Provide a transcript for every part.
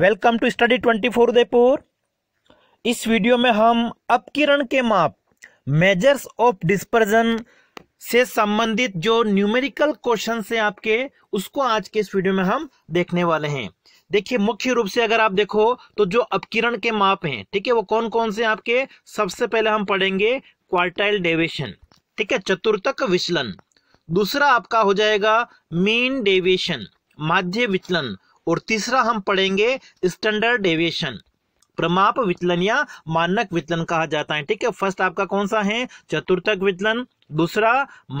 welcome to study twenty four Udaipur इस वीडियो में हम अपकिरण के माप मेजर्स ऑफ डिस्पर्जन से संबंधित जो न्यूमेरिकल क्वेश्चन है आपके उसको आज के इस वीडियो में हम देखने वाले हैं देखिए मुख्य रूप से अगर आप देखो तो जो अपकिरण के माप हैं ठीक है वो कौन कौन से आपके सबसे पहले हम पढ़ेंगे क्वार्टाइल डेविएशन ठीक है चतुर्थक विचलन दूसरा आपका हो जाएगा मीन डेविएशन माध्य विचलन और तीसरा हम पढ़ेंगे स्टैंडर्ड डेविएशन प्रमाप विचलन या मानक विचलन कहा जाता है ठीक है फर्स्ट आपका कौन सा है चतुर्थक विचलन दूसरा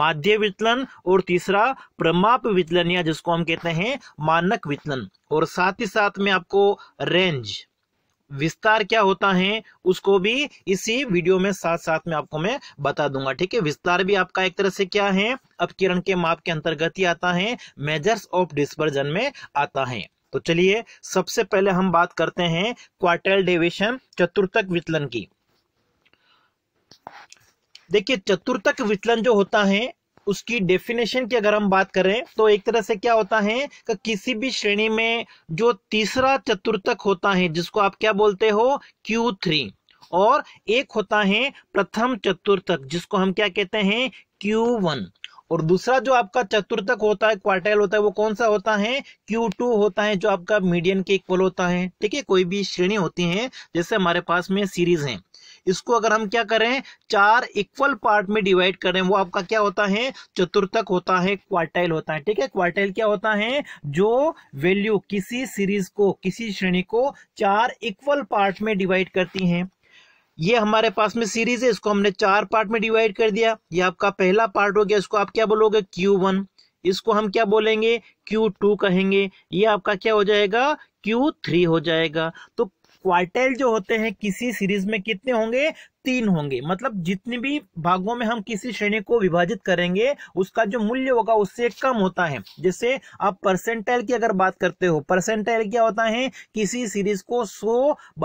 माध्य विचलन और तीसरा प्रमाप विचलन या जिसको हम कहते हैं मानक विचलन और साथ ही साथ में आपको रेंज विस्तार क्या होता है उसको भी इसी वीडियो में साथ साथ में आपको मैं बता दूंगा ठीक है विस्तार भी आपका एक तरह से क्या है अपकिरण के माप के अंतर्गत ही आता है मेजर्स ऑफ डिस्पर्जन में आता है तो चलिए सबसे पहले हम बात करते हैं क्वार्टल डेविएशन चतुर्थक विचलन की देखिए चतुर्थक विचलन जो होता है उसकी डेफिनेशन की अगर हम बात करें तो एक तरह से क्या होता है कि किसी भी श्रेणी में जो तीसरा चतुर्थक होता है जिसको आप क्या बोलते हो क्यू थ्री और एक होता है प्रथम चतुर्थक जिसको हम क्या कहते हैं क्यू वन और दूसरा जो आपका चतुर्थक होता है क्वार्टाइल होता है वो कौन सा होता है क्यू टू होता है जो आपका मीडियन के इक्वल होता है ठीक है कोई भी श्रेणी होती है जैसे हमारे पास में सीरीज है इसको अगर हम क्या करें चार इक्वल पार्ट में डिवाइड करें वो आपका क्या होता है चतुर्थक होता है क्वार्टाइल होता है ठीक है क्वार्टाइल क्या होता है जो वैल्यू किसी सीरीज को किसी श्रेणी को चार इक्वल पार्ट में डिवाइड करती है ये हमारे पास में सीरीज है इसको हमने चार पार्ट में डिवाइड कर दिया ये आपका पहला पार्ट हो गया इसको आप क्या बोलोगे क्यू वन इसको हम क्या बोलेंगे Q2 कहेंगे ये आपका क्या हो जाएगा Q3 हो जाएगा तो क्वार्टेल जो होते हैं किसी सीरीज में कितने होंगे तीन होंगे मतलब जितने भी भागों में हम किसी श्रेणी को विभाजित करेंगे उसका जो मूल्य होगा उससे कम होता है जैसे आप परसेंटाइल की अगर बात करते हो परसेंटाइल क्या होता है किसी सीरीज को 100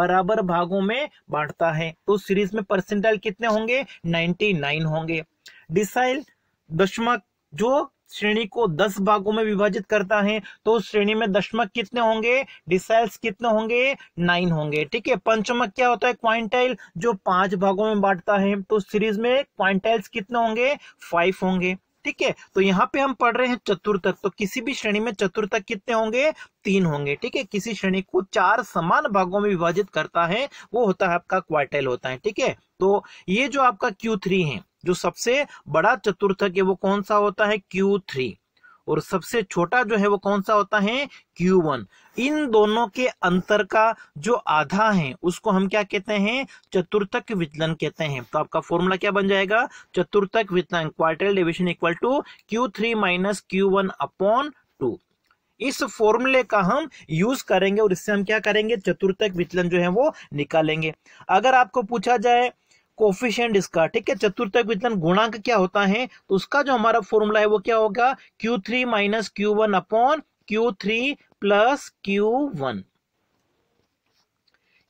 बराबर भागों में बांटता है तो सीरीज में परसेंटाइल कितने होंगे 99 होंगे डिसाइल दशमक जो श्रेणी को दस भागों में विभाजित करता है तो उस श्रेणी में दशमक कितने होंगे डिसाइल्स कितने होंगे नाइन होंगे ठीक है पंचमक क्या होता है क्वाइंटाइल जो पांच भागों में बांटता है तो सीरीज में क्वाइंटाइल्स कितने होंगे फाइव होंगे ठीक है तो यहाँ पे हम पढ़ रहे हैं चतुर्थक तो किसी भी श्रेणी में चतुर्थक कितने होंगे तीन होंगे ठीक है किसी श्रेणी को चार समान भागों में विभाजित करता है वो होता है आपका क्वार्टाइल होता है ठीक है तो ये जो आपका Q3 है जो सबसे बड़ा चतुर्थक है वो कौन सा होता है क्यू थ्री और सबसे छोटा जो है वो कौन सा होता है Q1 इन दोनों के अंतर का जो आधा है उसको हम क्या कहते हैं चतुर्थक विचलन कहते हैं तो आपका फॉर्मूला क्या बन जाएगा चतुर्थक विचलन quarter division equal to Q three minus Q one upon two इस फॉर्मूले का हम यूज करेंगे और इससे हम क्या करेंगे चतुर्थक विचलन जो है वो निकालेंगे अगर आपको पूछा जाए कोफिशियंट इसका ठीक है चतुर्थक विचलन गुणांक क्या होता है तो उसका जो हमारा फॉर्मूला है वो क्या होगा Q three minus Q one upon Q three plus Q one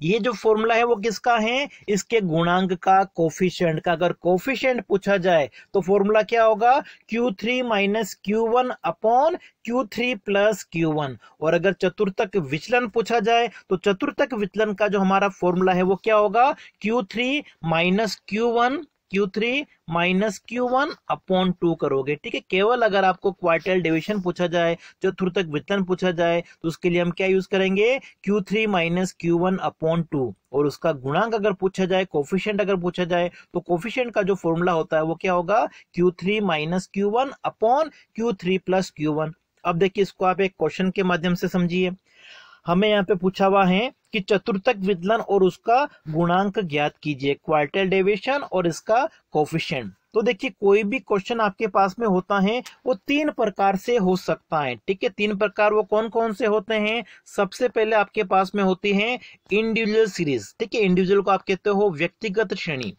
ये जो फॉर्मूला है वो किसका है इसके गुणांक का कोफिशियंट का अगर कोफिशियंट पूछा जाए तो फॉर्मूला क्या होगा Q3 three minus Q one upon Q three plus Q one और अगर चतुर्थक विचलन पूछा जाए तो चतुर्थक विचलन का जो हमारा फॉर्मूला है वो क्या होगा Q3 three minus Q one Q3 minus Q one upon two करोगे ठीक है केवल अगर आपको क्वार्टल डिविजन पूछा जाए जो थ्रुतक वितरण पूछा जाए तो उसके लिए हम क्या यूज करेंगे Q3 three minus Q one upon two और उसका गुणांक अगर पूछा जाए कोफिशियंट अगर पूछा जाए तो कोफिशियंट का जो फॉर्मूला होता है वो क्या होगा Q3 three minus Q one upon Q three plus Q one अब देखिए इसको आप एक क्वेश्चन के माध्यम से समझिए हमें यहाँ पे पूछा हुआ है कि चतुर्थक विदलन और उसका गुणांक ज्ञात कीजिए क्वार्टर डेविएशन और इसका कोफिशियंट तो देखिए कोई भी क्वेश्चन आपके पास में होता है वो तीन प्रकार से हो सकता है ठीक है तीन प्रकार वो कौन कौन से होते हैं सबसे पहले आपके पास में होती है इंडिविजुअल सीरीज ठीक है इंडिविजुअल को आप कहते हो व्यक्तिगत श्रेणी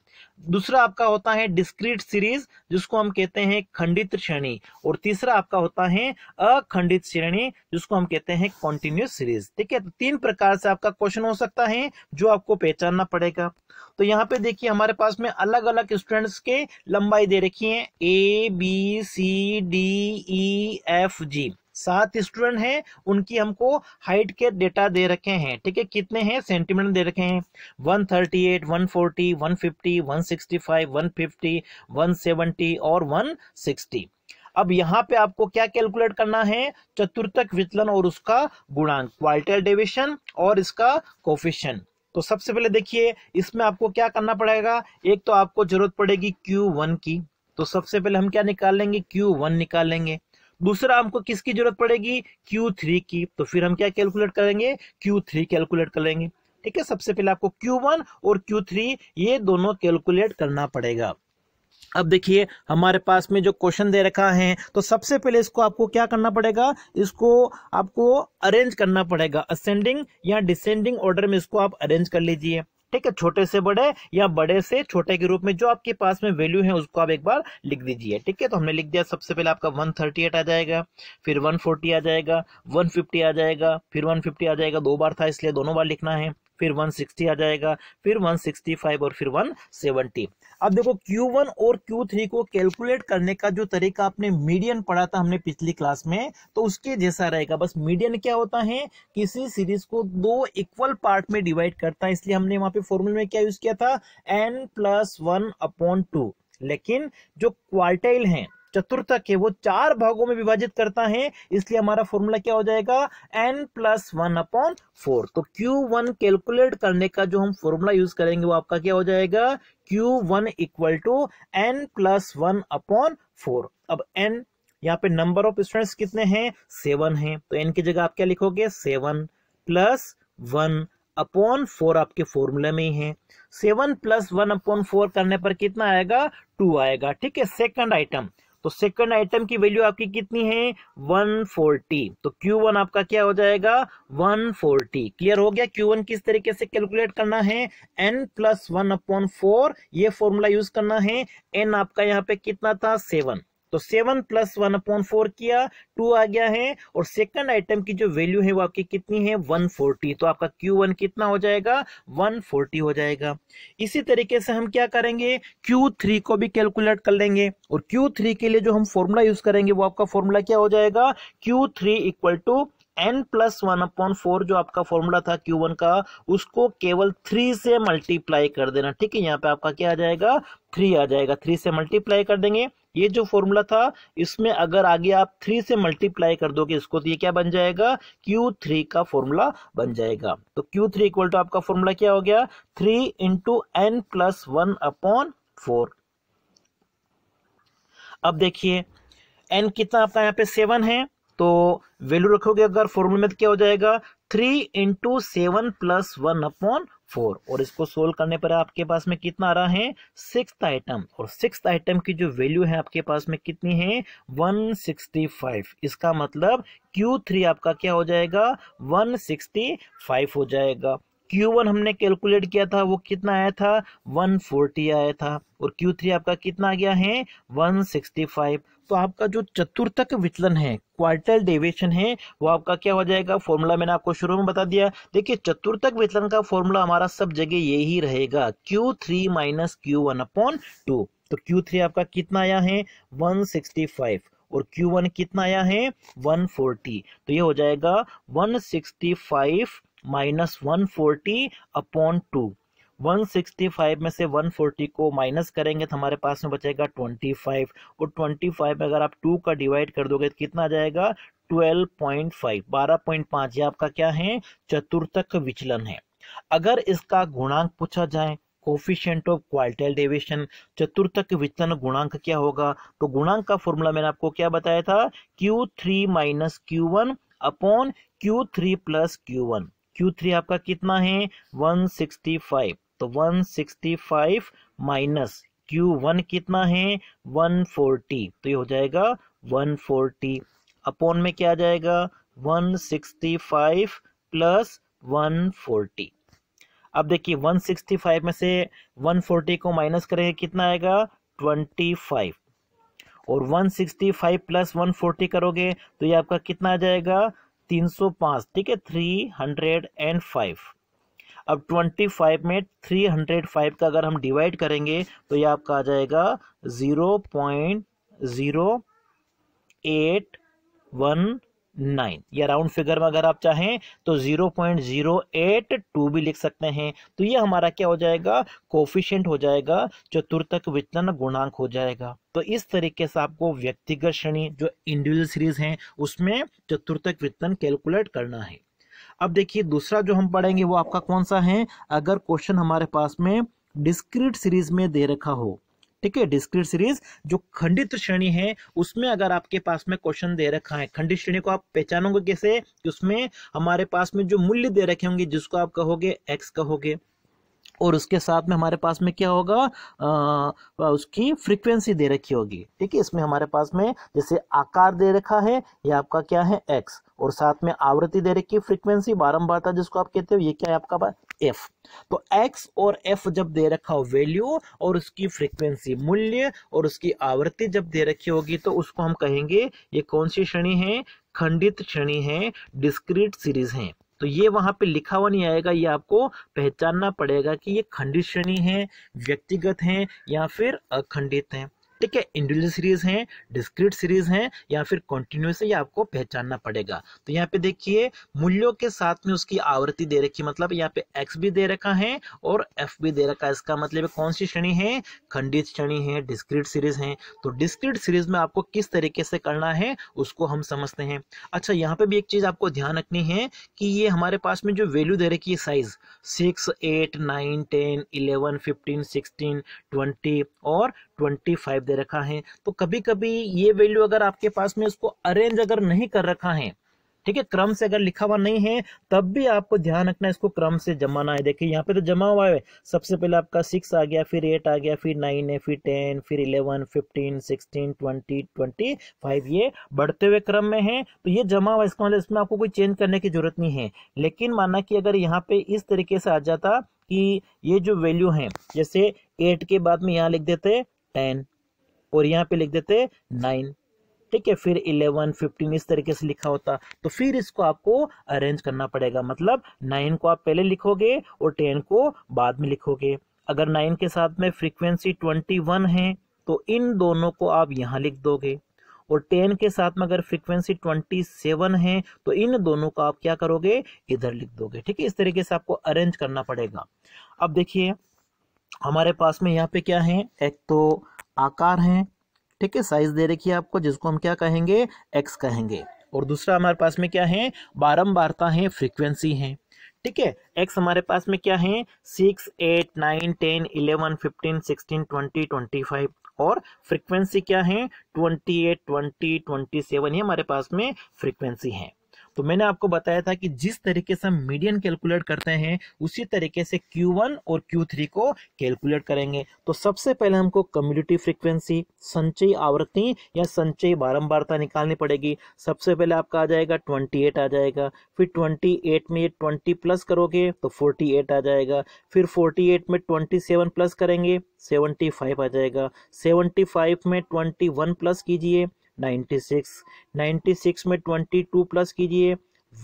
दूसरा आपका होता है डिस्क्रीट सीरीज जिसको हम कहते हैं खंडित श्रेणी और तीसरा आपका होता है अखंडित श्रेणी जिसको हम कहते हैं कॉन्टिन्यूस सीरीज ठीक है तो तीन प्रकार से आपका क्वेश्चन हो सकता है जो आपको पहचानना पड़ेगा तो यहाँ पे देखिए हमारे पास में अलग अलग स्टूडेंट्स के लंबाई दे रखी है A B C D E F G सात स्टूडेंट हैं उनकी हमको हाइट के डेटा दे रखे हैं ठीक है कितने हैं सेंटीमीटर दे रखे हैं 138, 140, 150, 165, 150, 170 और 160 अब यहाँ पे आपको क्या कैलकुलेट करना है चतुर्थक विचलन और उसका गुणांक क्वालिटल डेविशन और इसका कोफिशन तो सबसे पहले देखिए इसमें आपको क्या करना पड़ेगा एक तो आपको जरूरत पड़ेगी Q1 की तो सबसे पहले हम क्या निकाल लेंगे क्यू निकाल लेंगे दूसरा हमको किसकी जरूरत पड़ेगी Q3 की तो फिर हम क्या कैलकुलेट करेंगे Q3 कैलकुलेट करेंगे ठीक है सबसे पहले आपको Q1 और Q3 ये दोनों कैलकुलेट करना पड़ेगा अब देखिए हमारे पास में जो क्वेश्चन दे रखा है तो सबसे पहले इसको आपको क्या करना पड़ेगा इसको आपको अरेंज करना पड़ेगा असेंडिंग या डिसेंडिंग ऑर्डर में इसको आप अरेंज कर लीजिए ठीक है छोटे से बड़े या बड़े से छोटे के रूप में जो आपके पास में वैल्यू है उसको आप एक बार लिख दीजिए ठीक है तो हमने लिख दिया सबसे पहले आपका वन थर्टी एट आ जाएगा फिर वन फोर्टी आ जाएगा वन फिफ्टी आ जाएगा फिर वन फिफ्टी आ जाएगा दो बार था इसलिए दोनों बार लिखना है फिर 160 आ जाएगा फिर 165 और फिर 170 अब देखो Q1 और Q3 को कैलकुलेट करने का जो तरीका आपने मीडियन पढ़ा था हमने पिछली क्लास में तो उसके जैसा रहेगा बस मीडियन क्या होता है किसी सीरीज को दो इक्वल पार्ट में डिवाइड करता है इसलिए हमने वहां पे फॉर्मुल में क्या यूज किया था N plus one upon two लेकिन जो क्वार्टाइल हैं चतुर्थक है वो चार भागों में विभाजित करता है इसलिए हमारा फॉर्मूला क्या हो जाएगा N plus one upon four तो क्यू वन कैलकुलेट करने का जो हम फॉर्मूला यूज करेंगे वो आपका क्या हो जाएगा Q one equal to N plus one upon four अब एन यहाँ पे नंबर ऑफ स्टूडेंट्स कितने हैं सेवन है तो एन की जगह आप क्या लिखोगे seven plus one upon four आपके फॉर्मूला में ही है seven plus one upon four करने पर कितना आएगा टू आएगा ठीक है सेकंड आइटम तो सेकंड आइटम की वैल्यू आपकी कितनी है 140 तो Q1 आपका क्या हो जाएगा 140 क्लियर हो गया Q1 किस तरीके से कैलकुलेट करना है n plus one upon four ये फॉर्मूला यूज करना है n आपका यहाँ पे कितना था सेवन तो seven plus one upon four किया टू आ गया है और सेकंड आइटम की जो वैल्यू है वो आपकी कितनी है वन फोर्टी तो आपका क्यू वन कितना हो जाएगा वन फोर्टी हो जाएगा इसी तरीके से हम क्या करेंगे क्यू थ्री को भी कैलकुलेट कर लेंगे और क्यू थ्री के लिए जो हम फॉर्मूला यूज करेंगे वो आपका फॉर्मूला क्या हो जाएगा Q three equal to N plus one upon four जो आपका फॉर्मूला था क्यू वन का उसको केवल थ्री से मल्टीप्लाई कर देना ठीक है यहाँ पे आपका क्या आ जाएगा थ्री आ जाएगा थ्री से मल्टीप्लाई कर देंगे ये जो फॉर्मूला था इसमें अगर आगे आप थ्री से मल्टीप्लाई कर दोगे इसको तो ये क्या बन जाएगा क्यू थ्री का फॉर्मूला बन जाएगा तो क्यू थ्री इक्वल टू आपका फॉर्मूला क्या हो गया three into N plus one upon four अब देखिए एन कितना आपका यहाँ पे सेवन है तो वैल्यू रखोगे अगर फॉर्मूले में तो क्या हो जाएगा three into seven plus one upon four और इसको सोल्व करने पर आपके पास में कितना आ रहा है सिक्स आइटम और सिक्स आइटम की जो वैल्यू है आपके पास में कितनी है 165 इसका मतलब Q3 आपका क्या हो जाएगा 165 हो जाएगा Q1 हमने कैलकुलेट किया था वो कितना आया था 140 आया था और Q3 आपका कितना आ गया है 165 तो आपका जो चतुर्थक विचलन है क्वार्टल डेविएशन है वो आपका क्या हो जाएगा फॉर्मूला मैंने आपको शुरू में बता दिया देखिए चतुर्थक विचलन का फॉर्मूला हमारा सब जगह यही रहेगा Q3 three minus Q one upon two तो Q3 आपका कितना आया है 165 और Q1 कितना आया है 140 तो ये हो जाएगा 165 minus one forty upon two one sixty five में से वन फोर्टी को माइनस करेंगे तो हमारे पास में बचेगा ट्वेंटी फाइव और ट्वेंटी फाइव में अगर आप टू का डिवाइड कर दोगे तो कितना आ जाएगा ट्वेल्व पॉइंट फाइव बारह पॉइंट पाँच ये आपका क्या है चतुर्थक विचलन है अगर इसका गुणांक पूछा जाए कोफिशियंट ऑफ क्वार्टाइल डेविएशन चतुर्थक विचलन गुणांक क्या होगा तो गुणांक का फॉर्मूला मैंने आपको क्या बताया था Q three minus Q one upon Q three plus Q one Q three आपका कितना है वन सिक्सटी फाइव तो one sixty five minus Q one कितना है वन फोर्टी तो ये हो जाएगा वन फोर्टी अपोन में क्या आ जाएगा one sixty five plus one forty अब देखिए 165 में से 140 को माइनस करेंगे कितना आएगा 25 और 165 प्लस 140 करोगे तो ये आपका कितना आ जाएगा तीन सौ पाँच ठीक है थ्री हंड्रेड एंड फाइव अब ट्वेंटी फाइव में थ्री हंड्रेड फाइव का अगर हम डिवाइड करेंगे तो ये आपका आ जाएगा zero point zero eight one nine या राउंड फिगर में अगर आप चाहें तो zero point zero eight two भी लिख सकते हैं तो ये हमारा क्या हो जाएगा कोफिशेंट हो जाएगा चतुर्थक वितरण गुणांक हो जाएगा तो इस तरीके से आपको व्यक्तिगत श्रेणी जो इंडिविजुअल सीरीज हैं उसमें चतुर्थक वितरण कैलकुलेट करना है अब देखिए दूसरा जो हम पढ़ेंगे वो आपका कौन सा है अगर क्वेश्चन हमारे पास में डिस्क्रीट सीरीज में दे रखा हो ठीक है डिस्क्रीट सीरीज जो खंडित श्रेणी है उसमें अगर आपके पास में क्वेश्चन दे रखा है खंडित श्रेणी को आप पहचानोगे कैसे कि उसमें हमारे पास में जो मूल्य दे रखे होंगे जिसको आप कहोगे एक्स कहोगे और उसके साथ में हमारे पास में क्या होगा आ, उसकी फ्रीक्वेंसी दे रखी होगी ठीक है इसमें हमारे पास में जैसे आकार दे रखा है ये आपका क्या है एक्स और साथ में आवृत्ति दे रखी है फ्रीक्वेंसी बारंबारता जिसको आप कहते हो ये क्या है आपका एफ तो एक्स और एफ जब दे रखा हो वैल्यू और उसकी फ्रीक्वेंसी मूल्य और उसकी आवृत्ति जब दे रखी होगी तो उसको हम कहेंगे ये कौन सी श्रेणी है खंडित श्रेणी है डिस्क्रीट सीरीज है तो ये वहां पे लिखा हुआ नहीं आएगा ये आपको पहचानना पड़ेगा कि ये खंडित श्रेणी है व्यक्तिगत है या फिर अखंडित है ठीक है इंडिविजुअल सीरीज हैं डिस्क्रीट सीरीज हैं या फिर कॉन्टिन्यूस है ये आपको पहचानना पड़ेगा तो यहाँ पे देखिए मूल्यों के साथ में उसकी आवृत्ति दे रखी मतलब यहाँ पे एक्स भी दे रखा है और एफ भी दे रखा है इसका मतलब कौन सी श्रेणी है खंडित श्रेणी है डिस्क्रीट सीरीज है तो डिस्क्रीट सीरीज में आपको किस तरीके से करना है उसको हम समझते हैं अच्छा यहाँ पे भी एक चीज आपको ध्यान रखनी है कि ये हमारे पास में जो वैल्यू दे रखी है size six eight nine ten eleven fifteen sixteen twenty और ट्वेंटी फाइव दे रखा है तो कभी कभी ये वैल्यू अगर आपके पास में उसको अरेंज अगर नहीं कर रखा है ठीक है क्रम से अगर लिखा हुआ नहीं है तब भी आपको ध्यान रखना है इसको क्रम से जमाना है देखिए यहाँ पे तो जमा हुआ है सबसे पहले आपका सिक्स आ गया फिर एट आ गया फिर नाइन है फिर टेन फिर eleven fifteen sixteen twenty twenty five ये बढ़ते हुए क्रम में है तो ये जमा हुआ इसका मतलब इसमें आपको कोई चेंज करने की जरूरत नहीं है लेकिन माना कि अगर यहाँ पे इस तरीके से आ जाता कि ये जो वैल्यू है जैसे एट के बाद में यहाँ लिख देते टेन और यहाँ पे लिख देते नाइन ठीक है फिर इलेवन फिफ्टीन इस तरीके से लिखा होता तो फिर इसको आपको अरेंज करना पड़ेगा मतलब नाइन को आप पहले लिखोगे और टेन को बाद में लिखोगे अगर नाइन के साथ में फ्रीक्वेंसी ट्वेंटी वन है तो इन दोनों को आप यहाँ लिख दोगे और टेन के साथ में अगर फ्रीक्वेंसी ट्वेंटी सेवन है तो इन दोनों को आप क्या करोगे इधर लिख दोगे ठीक है इस तरीके से आपको अरेंज करना पड़ेगा अब देखिए हमारे पास में यहाँ पे क्या है एक तो आकार है ठीक है साइज दे रखी है आपको जिसको हम क्या कहेंगे एक्स कहेंगे और दूसरा हमारे पास में क्या है बारम्बारता है फ्रीक्वेंसी है ठीक है एक्स हमारे पास में क्या है six eight nine ten eleven fifteen sixteen twenty twenty five और फ्रीक्वेंसी क्या है twenty eight twenty twenty seven ये हमारे पास में फ्रीक्वेंसी है तो मैंने आपको बताया था कि जिस तरीके से हम मीडियन कैलकुलेट करते हैं उसी तरीके से Q1 और Q3 को कैलकुलेट करेंगे तो सबसे पहले हमको कम्युनिटी फ्रिक्वेंसी संचयी आवृत्ति या संचयी बारंबारता निकालनी पड़ेगी सबसे पहले आपका आ जाएगा 28 आ जाएगा फिर 28 में ये 20 प्लस करोगे तो 48 आ जाएगा फिर 48 में 27 प्लस करेंगे 75 आ जाएगा 75 में 21 प्लस कीजिए 96 96 में 22 प्लस कीजिए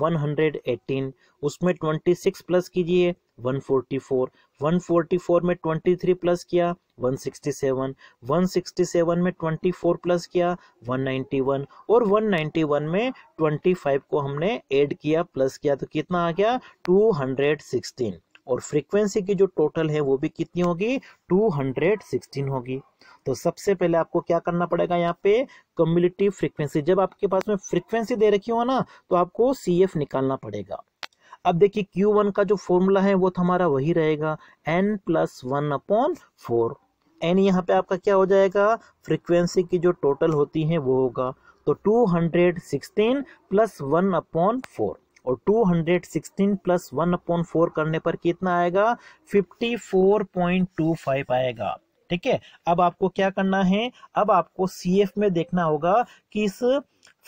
118 उसमें 26 प्लस कीजिए 144 144 में 23 प्लस किया 167 167 में 24 प्लस किया 191 और 191 में 25 को हमने ऐड किया प्लस किया तो कितना आ गया 216 और फ्रीक्वेंसी की जो टोटल है वो भी कितनी होगी 216 होगी तो सबसे पहले आपको क्या करना पड़ेगा यहाँ पे कम्युनिटी फ्रीक्वेंसी जब आपके पास में फ्रीक्वेंसी दे रखी हो ना तो आपको सी एफ निकालना पड़ेगा अब देखिए क्यू वन का जो फॉर्मूला है वो हमारा वही रहेगा N plus one upon four N यहाँ पे आपका क्या हो जाएगा फ्रीक्वेंसी की जो टोटल होती है वो होगा तो two hundred sixteen plus one upon four और 216 प्लस वन अपॉन फोर करने पर कितना आएगा 54.25 आएगा ठीक है अब आपको क्या करना है अब आपको सी में देखना होगा कि इस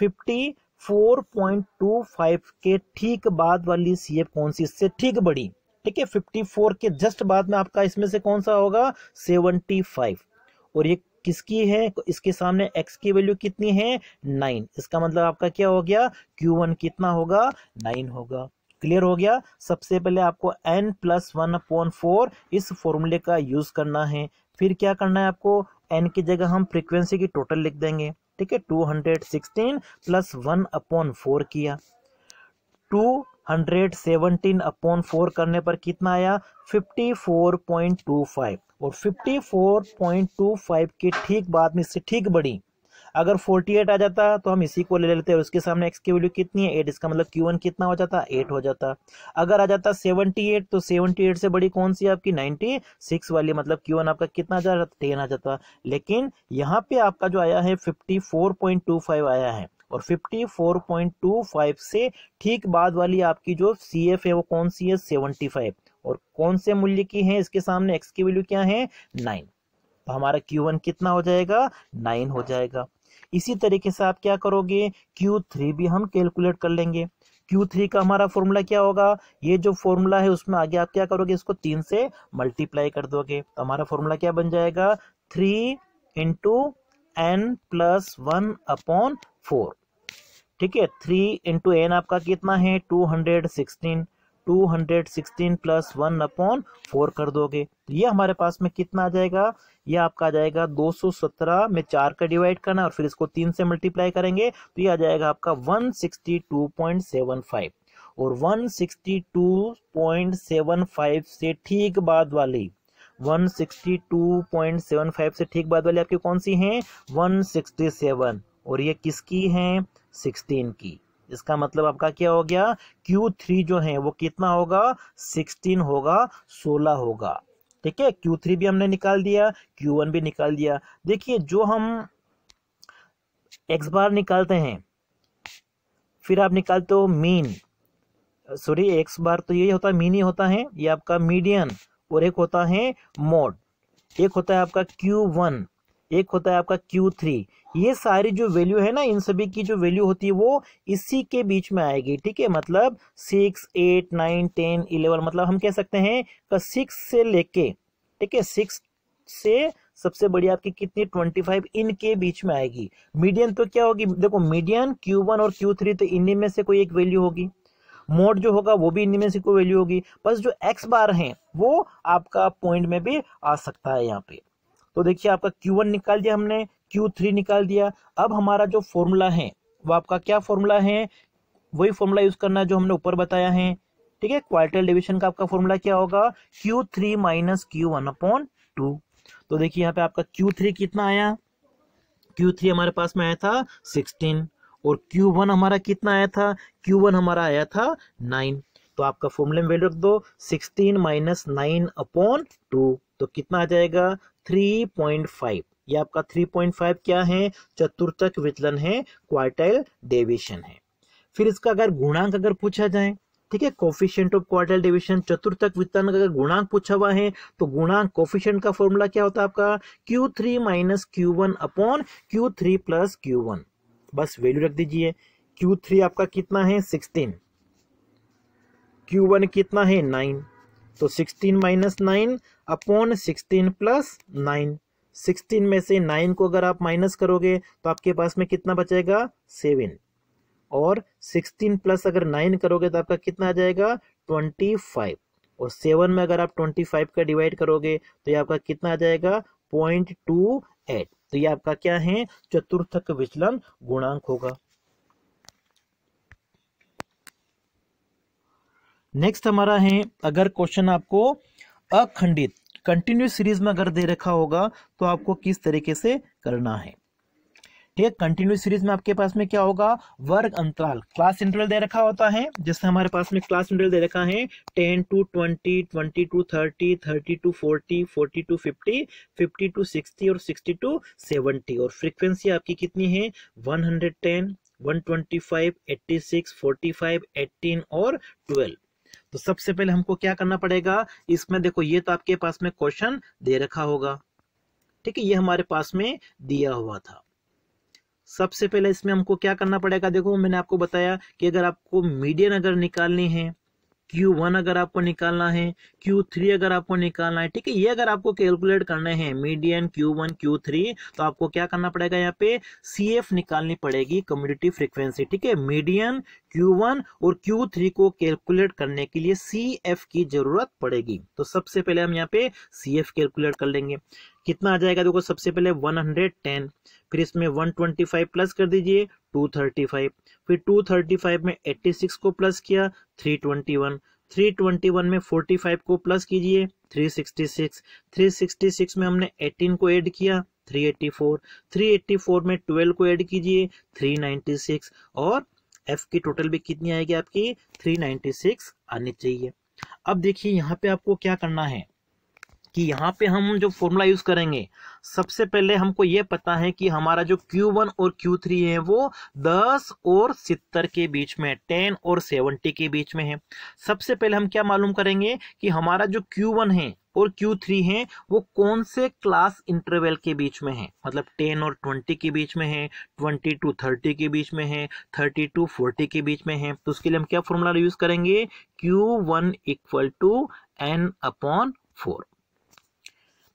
54.25 के ठीक बाद वाली सी कौन सी इससे ठीक बड़ी ठीक है 54 के जस्ट बाद में आपका इसमें से कौन सा होगा 75 और ये किसकी है इसके सामने एक्स की वैल्यू कितनी है नाइन इसका मतलब आपका क्या हो गया क्यू वन कितना होगा नाइन होगा क्लियर हो गया सबसे पहले आपको N plus one point four इस फॉर्मूले का यूज करना है फिर क्या करना है आपको एन की जगह हम फ्रीक्वेंसी की टोटल लिख देंगे ठीक है two hundred sixteen plus one upon four किया two hundred seventeen upon four करने पर कितना आया fifty four point two five और 54.25 के ठीक बाद में इससे ठीक बढ़ी अगर 48 आ जाता तो हम इसी को ले लेते और उसके सामने x की वैल्यू कितनी है 8 इसका मतलब q1 कितना हो जाता 8 हो जाता अगर आ जाता 78 तो 78 से बड़ी कौन सी आपकी 96 वाली मतलब q1 आपका कितना आ जाता टेन आ जाता लेकिन यहाँ पे आपका जो आया है 54.25 आया है और 54.25 से ठीक बाद वाली आपकी जो सी एफ है वो कौन सी है 75 और कौन से मूल्य की है इसके सामने एक्स की वैल्यू क्या है नाइन तो हमारा क्यू वन कितना हो जाएगा नाइन हो जाएगा इसी तरीके से आप क्या करोगे क्यू थ्री भी हम कैलकुलेट कर लेंगे क्यू थ्री का हमारा फॉर्मूला क्या होगा ये जो फॉर्मूला है उसमें आगे आप क्या करोगे इसको तीन से मल्टीप्लाई कर दोगे तो हमारा फॉर्मूला क्या बन जाएगा three into N plus one upon four ठीक है थ्री इंटू एन आपका कितना है two hundred sixteen two hundred sixteen plus one upon four कर दोगे ये हमारे पास में कितना आ जाएगा ये आपका आ जाएगा दो सौ सत्रह में चार का डिवाइड करना और फिर इसको तीन से मल्टीप्लाई करेंगे तो ये आ जाएगा आपका one sixty two point seven five और one sixty two point seven five से ठीक बाद वाली 162.75 से ठीक बाद वाली आपकी कौन सी है 167 और ये किसकी है 16 की इसका मतलब आपका क्या हो गया Q3 जो है वो कितना होगा 16 होगा 16 होगा ठीक है Q3 भी हमने निकाल दिया Q1 भी निकाल दिया देखिए जो हम एक्स बार निकालते हैं फिर आप निकालते हो मीन सॉरी एक्स बार तो यही होता है मीन ही होता है ये आपका मीडियन और एक होता है मोड एक होता है आपका Q1 एक होता है आपका Q3 ये सारी जो वैल्यू है ना इन सभी की जो वैल्यू होती है वो इसी के बीच में आएगी ठीक है मतलब six eight nine ten eleven मतलब हम कह सकते हैं सिक्स से लेके ठीक है सिक्स से सबसे बड़ी आपकी कितनी ट्वेंटी फाइव इनके बीच में आएगी मीडियन तो क्या होगी देखो मीडियन वन और क्यू थ्री तो इन्हीं में से कोई एक वैल्यू होगी मोड जो होगा वो भी इन्हीं में से कोई वैल्यू होगी बस जो एक्स बार है वो आपका पॉइंट में भी आ सकता है यहाँ पे तो देखिए आपका क्यू वन निकाल दिया हमने Q3 निकाल दिया अब हमारा जो फॉर्मूला है वो आपका क्या फॉर्मूला है वही फॉर्मूला यूज करना जो हमने ऊपर बताया है ठीक है क्वार्टर डिविजन का आपका फॉर्मूला क्या होगा Q3 three minus Q one upon two तो देखिए यहाँ पे आपका Q3 कितना आया Q3 हमारे पास में आया था 16 और Q1 हमारा कितना आया था Q1 हमारा आया था 9 तो आपका फॉर्मूला में वैल्यू रख दो 16 माइनस नाइन अपॉन टू तो कितना आ जाएगा 3.5 ये आपका 3.5 क्या है चतुर्थक विचलन है क्वार्टाइल डेविएशन है फिर इसका अगर गुणांक अगर पूछा जाए ठीक है कोफिशियंट ऑफ क्वार्टल डिविजन चतुर्थक वितरण का अगर गुणांक पूछा हुआ है तो गुणांक कोफिशियंट का फॉर्मूला क्या होता है आपका Q three minus Q one upon Q three plus Q one बस वैल्यू रख दीजिए क्यू थ्री आपका कितना है क्यू Q1 कितना है 9 तो 16 minus nine upon sixteen plus nine sixteen में से नाइन को अगर आप माइनस करोगे तो आपके पास में कितना बचेगा सेवन और सिक्सटीन प्लस अगर नाइन करोगे तो आपका कितना आ जाएगा ट्वेंटी फाइव और सेवन में अगर आप ट्वेंटी फाइव का डिवाइड करोगे तो ये आपका कितना आ जाएगा पॉइंट टू एट तो ये आपका क्या है चतुर्थक विचलन गुणांक होगा नेक्स्ट हमारा है अगर क्वेश्चन आपको अखंडित कंटिन्यू सीरीज में अगर दे रखा होगा तो आपको किस तरीके से करना है ठीक है कंटिन्यू सीरीज में आपके पास में क्या होगा वर्ग अंतराल क्लास इंटरवल दे रखा होता है जैसे हमारे पास में क्लास इंटरवल दे रखा है ten to twenty twenty to thirty thirty to forty forty to fifty fifty to sixty और सिक्सटी टू सेवेंटी और फ्रीक्वेंसी आपकी कितनी है one hundred ten one twenty five eighty six forty five eighteen और twelve तो सबसे पहले हमको क्या करना पड़ेगा इसमें देखो ये तो आपके पास में क्वेश्चन दे रखा होगा ठीक है ये हमारे पास में दिया हुआ था सबसे पहले इसमें हमको क्या करना पड़ेगा देखो मैंने आपको बताया कि अगर आपको मीडियन अगर निकालनी है Q1 अगर आपको निकालना है Q3 अगर आपको निकालना है ठीक है ये अगर आपको कैलकुलेट करने हैं मीडियन Q1 Q3 तो आपको क्या करना पड़ेगा यहाँ पे CF निकालनी पड़ेगी कम्युनिटी फ्रिक्वेंसी ठीक है मीडियन Q1 और Q3 को कैलकुलेट करने के लिए CF की जरूरत पड़ेगी तो सबसे पहले हम यहाँ पे CF कैलकुलेट कर लेंगे कितना आ जाएगा देखो सबसे पहले 110 फिर इसमें 125 प्लस कर दीजिए 235 फिर 235 में 86 को प्लस किया 321 321 में 45 को प्लस कीजिए 366 366 में हमने 18 को ऐड किया 384 384 में 12 को ऐड कीजिए 396 और एफ की टोटल भी कितनी आएगी आपकी 396 आनी चाहिए अब देखिए यहाँ पे आपको क्या करना है कि यहाँ पे हम जो फॉर्मूला यूज़ करेंगे सबसे पहले हमको ये पता है कि हमारा जो Q1 और Q3 है वो 10 और 70 के बीच में 10 और 70 के बीच में है सबसे पहले हम क्या मालूम करेंगे कि हमारा जो Q1 है और Q3 है वो कौन से क्लास इंटरवल के बीच में है मतलब 10 और 20 के बीच में है 20 टू 30 के बीच में है 30 टू 40 के बीच में है तो उसके लिए हम क्या फॉर्मूला यूज करेंगे Q1 one equal to N upon four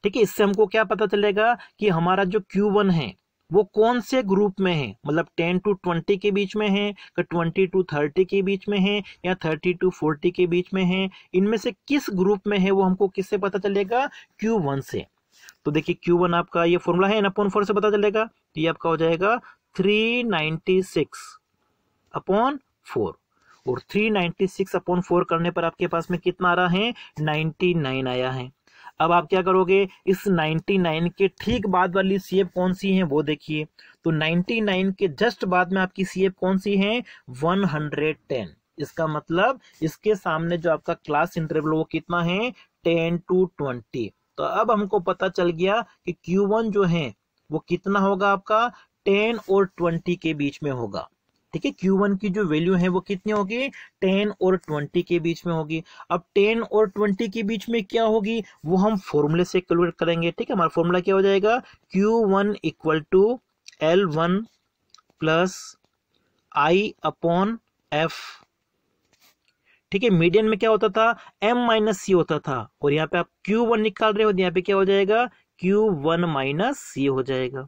ठीक है इससे हमको क्या पता चलेगा कि हमारा जो क्यू वन है वो कौन से ग्रुप में है मतलब 10 टू 20 के बीच में है या 20 टू 30 के बीच में है या 30 टू 40 के बीच में है इनमें से किस ग्रुप में है वो हमको किससे पता चलेगा Q1 से तो देखिए Q1 आपका ये फॉर्मूला है अपॉन फोर से पता चलेगा तो ये आपका हो जाएगा सिक्स अपॉन फोर और सिक्स अपॉन फोर करने पर आपके पास में कितना आ रहा है नाइन आया है अब आप क्या करोगे इस 99 के ठीक बाद वाली सी कौन सी है वो देखिए तो 99 के जस्ट बाद में आपकी सी कौन सी है 110 इसका मतलब इसके सामने जो आपका क्लास इंटरवल वो कितना है 10 टू 20 तो अब हमको पता चल गया कि Q1 जो है वो कितना होगा आपका 10 और 20 के बीच में होगा ठीक है Q1 की जो वैल्यू है वो कितनी होगी 10 और 20 के बीच में होगी अब 10 और 20 के बीच में क्या होगी वो हम फॉर्मूले से कैलकुलेट करेंगे ठीक है हमारा फॉर्मूला क्या हो जाएगा Q one equal to L one plus I upon F ठीक है मीडियन में क्या होता था m माइनस सी होता था और यहाँ पे आप Q1 निकाल रहे हो तो यहाँ पे क्या हो जाएगा Q1 वन माइनस सी हो जाएगा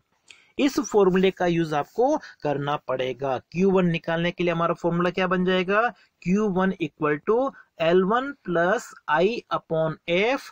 इस फॉर्मूले का यूज आपको करना पड़ेगा Q1 निकालने के लिए हमारा फॉर्मूला क्या बन जाएगा Q1 one equal to L one plus I upon F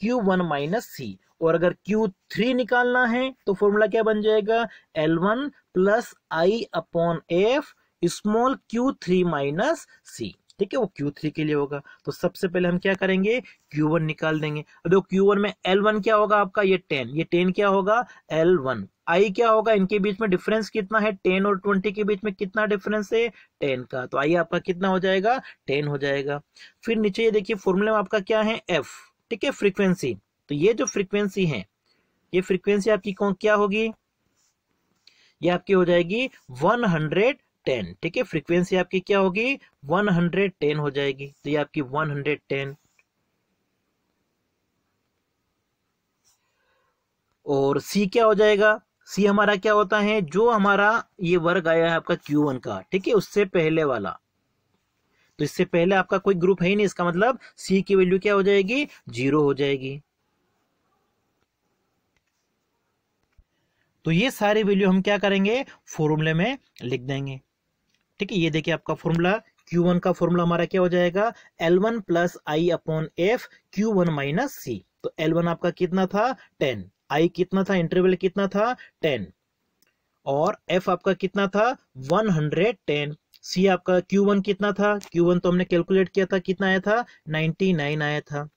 Q one minus C और अगर Q3 निकालना है तो फॉर्मूला क्या बन जाएगा L1 one plus I upon F small Q three minus C ठीक है वो Q3 के लिए होगा तो सबसे पहले हम क्या करेंगे Q1 निकाल देंगे अब देखो Q1 में L1 क्या होगा आपका ये 10 ये 10 क्या होगा L1 I क्या होगा इनके बीच में डिफरेंस कितना है टेन और ट्वेंटी के बीच में कितना डिफरेंस है टेन का तो आई आपका कितना हो जाएगा टेन हो जाएगा फिर नीचे ये देखिए फॉर्मूले में आपका क्या है एफ ठीक है फ्रीक्वेंसी तो ये जो फ्रीक्वेंसी है ये फ्रीक्वेंसी आपकी कौन क्या होगी ये आपकी हो जाएगी 100 टेन ठीक है फ्रीक्वेंसी आपकी क्या होगी वन हंड्रेड टेन हो जाएगी तो ये आपकी वन हंड्रेड टेन और सी क्या हो जाएगा सी हमारा क्या होता है जो हमारा ये वर्ग आया है आपका क्यू वन का ठीक है उससे पहले वाला तो इससे पहले आपका कोई ग्रुप है ही नहीं इसका मतलब सी की वैल्यू क्या हो जाएगी जीरो हो जाएगी तो ये सारी वैल्यू हम क्या करेंगे फॉर्मूले में लिख देंगे ठीक है ये देखिए आपका फॉर्मूला Q1 का फॉर्मूला हमारा क्या हो जाएगा L1 one plus I upon F Q one minus C तो L1 आपका कितना था 10 I कितना था इंटरवल कितना था 10 और F आपका कितना था 110 C आपका Q1 कितना था Q1 तो हमने कैलकुलेट किया था कितना आया था 99 आया था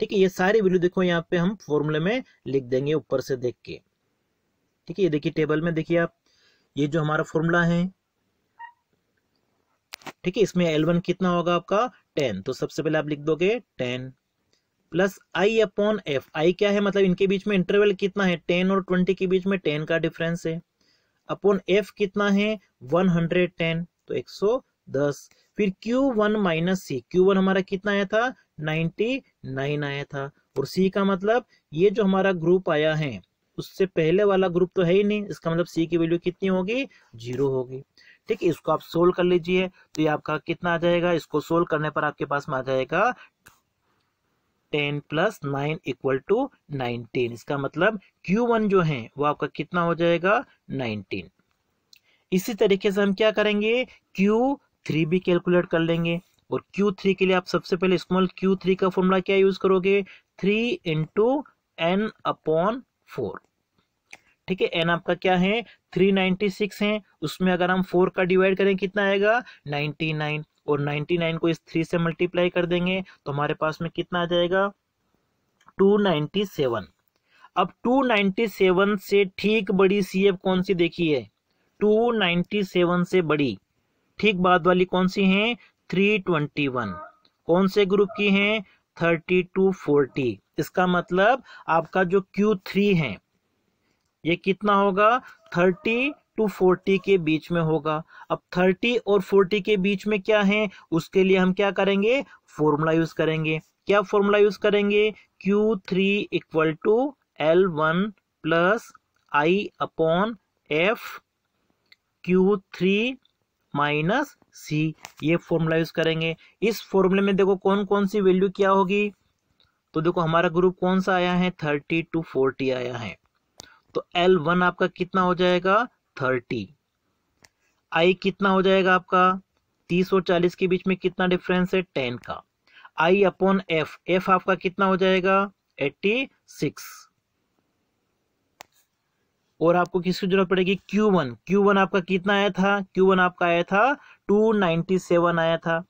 ठीक है ये सारी वैल्यू देखो यहाँ पे हम फॉर्मूले में लिख देंगे ऊपर से देख के ठीक है ये देखिए टेबल में देखिए आप ये जो हमारा फॉर्मूला है ठीक है इसमें एल वन कितना होगा आपका टेन तो सबसे पहले आप लिख दोगे ten plus I upon F I क्या है मतलब इनके बीच में इंटरवल कितना है टेन और ट्वेंटी के बीच में टेन का डिफरेंस है अपॉन एफ कितना है वन हंड्रेड टेन तो एक सौ दस फिर Q one minus C Q one हमारा कितना आया था नाइन्टी नाइन आया था और सी का मतलब ये जो हमारा ग्रुप आया है उससे पहले वाला ग्रुप तो है ही नहीं इसका मतलब सी की वैल्यू कितनी होगी जीरो होगी ठीक है इसको आप सोल्व कर लीजिए तो ये आपका कितना आ जाएगा इसको सोल्व करने पर आपके पास में आ जाएगा ten plus nine equal to nineteen इसका मतलब क्यू वन जो है वो आपका कितना हो जाएगा नाइनटीन इसी तरीके से हम क्या करेंगे क्यू थ्री भी कैलकुलेट कर लेंगे और Q3 के लिए आप सबसे पहले स्मॉल Q3 का फॉर्मूला क्या यूज करोगे three into N upon four ठीक है एन आपका क्या है 396 है उसमें अगर हम फोर का डिवाइड करें कितना आएगा 99 और 99 को इस थ्री से मल्टीप्लाई कर देंगे तो हमारे पास में कितना आ जाएगा 297 अब 297 से ठीक बड़ी एफ कौन सी देखी है 297 से बड़ी ठीक बाद वाली कौन सी है 321 कौन से ग्रुप की है थर्टी टू फोर्टी इसका मतलब आपका जो Q3 है ये कितना होगा थर्टी टू फोर्टी के बीच में होगा अब थर्टी और फोर्टी के बीच में क्या है उसके लिए हम क्या करेंगे फॉर्मूला यूज करेंगे क्या फॉर्मूला यूज करेंगे Q three equal to L one plus I upon F Q three minus C ये फॉर्मूला यूज करेंगे इस फॉर्मूले में देखो कौन कौन सी वैल्यू क्या होगी तो देखो हमारा ग्रुप कौन सा आया है थर्टी टू फोर्टी आया है तो एल वन आपका कितना हो जाएगा थर्टी आई कितना हो जाएगा आपका तीस और चालीस के बीच में कितना डिफरेंस है टेन का आई अपॉन एफ एफ आपका कितना हो जाएगा एट्टी सिक्स और आपको किसकी जरूरत पड़ेगी Q1 Q1 आपका कितना आया था Q1 आपका आया था 297 आया था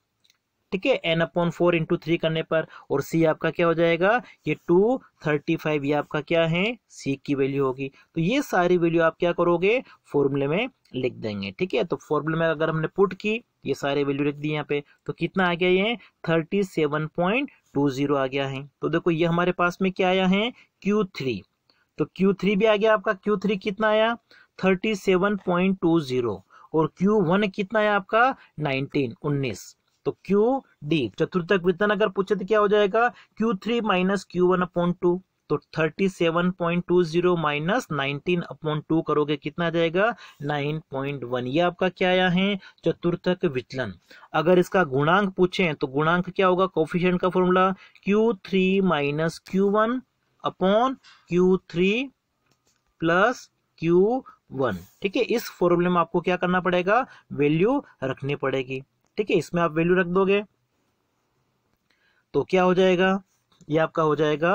ठीक है N upon four into three करने पर और सी आपका क्या हो जाएगा ये टू थर्टी फाइव ये आपका क्या है सी की वैल्यू होगी तो ये सारी वैल्यू आप क्या करोगे फॉर्मूले में लिख देंगे ठीक है तो फॉर्मूले में अगर हमने पुट की ये सारे वैल्यू लिख दी यहाँ पे तो कितना आ गया ये thirty seven point two zero आ गया है तो देखो ये हमारे पास में क्या आया है क्यू थ्री तो क्यू थ्री भी आ गया आपका क्यू थ्री कितना आया thirty seven point two zero और क्यू वन कितना आया आपका नाइनटीन उन्नीस तो क्यू डी चतुर्थक वितरण अगर पूछे तो क्या हो जाएगा Q three minus Q one upon two तो thirty seven point two zero minus nineteen upon two करोगे कितना जाएगा वन ये आपका क्या आया है चतुर्थक विचलन अगर इसका गुणांक पूछे तो गुणांक क्या होगा कोफिशियंट का formula Q three minus Q one upon Q three plus Q one ठीक है इस फॉर्मूले में आपको क्या करना पड़ेगा वैल्यू रखनी पड़ेगी ठीक है इसमें आप वैल्यू रख दोगे तो क्या हो जाएगा ये आपका हो जाएगा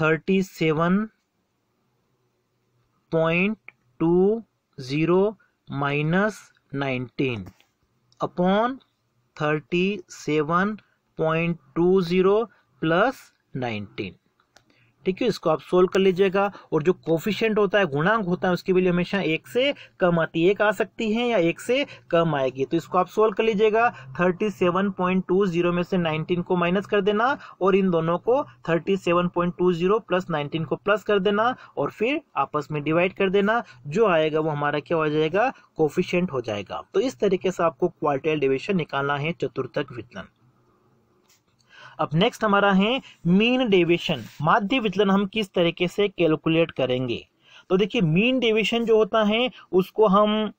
thirty seven point two zero minus nineteen upon thirty seven point two zero plus nineteen ठीक है इसको आप सोल्व कर लीजिएगा और जो कोफिशेंट होता है गुणांक होता है उसकी वैल्यू हमेशा एक से कम आती है एक आ सकती है या एक से कम आएगी तो इसको आप सोल्व कर लीजिएगा 37.20 में से 19 को माइनस कर देना और इन दोनों को 37.20 प्लस नाइनटीन को प्लस कर देना और फिर आपस में डिवाइड कर देना जो आएगा वो हमारा क्या हो जाएगा कोफिशेंट हो जाएगा तो इस तरीके से आपको क्वार्टर डिविशन निकालना है चतुर्थक वितरण अब नेक्स्ट हमारा है मीन डेविएशन माध्य विचलन हम किस तरीके से कैलकुलेट करेंगे तो देखिए मीन डेविएशन जो होता है उसको हम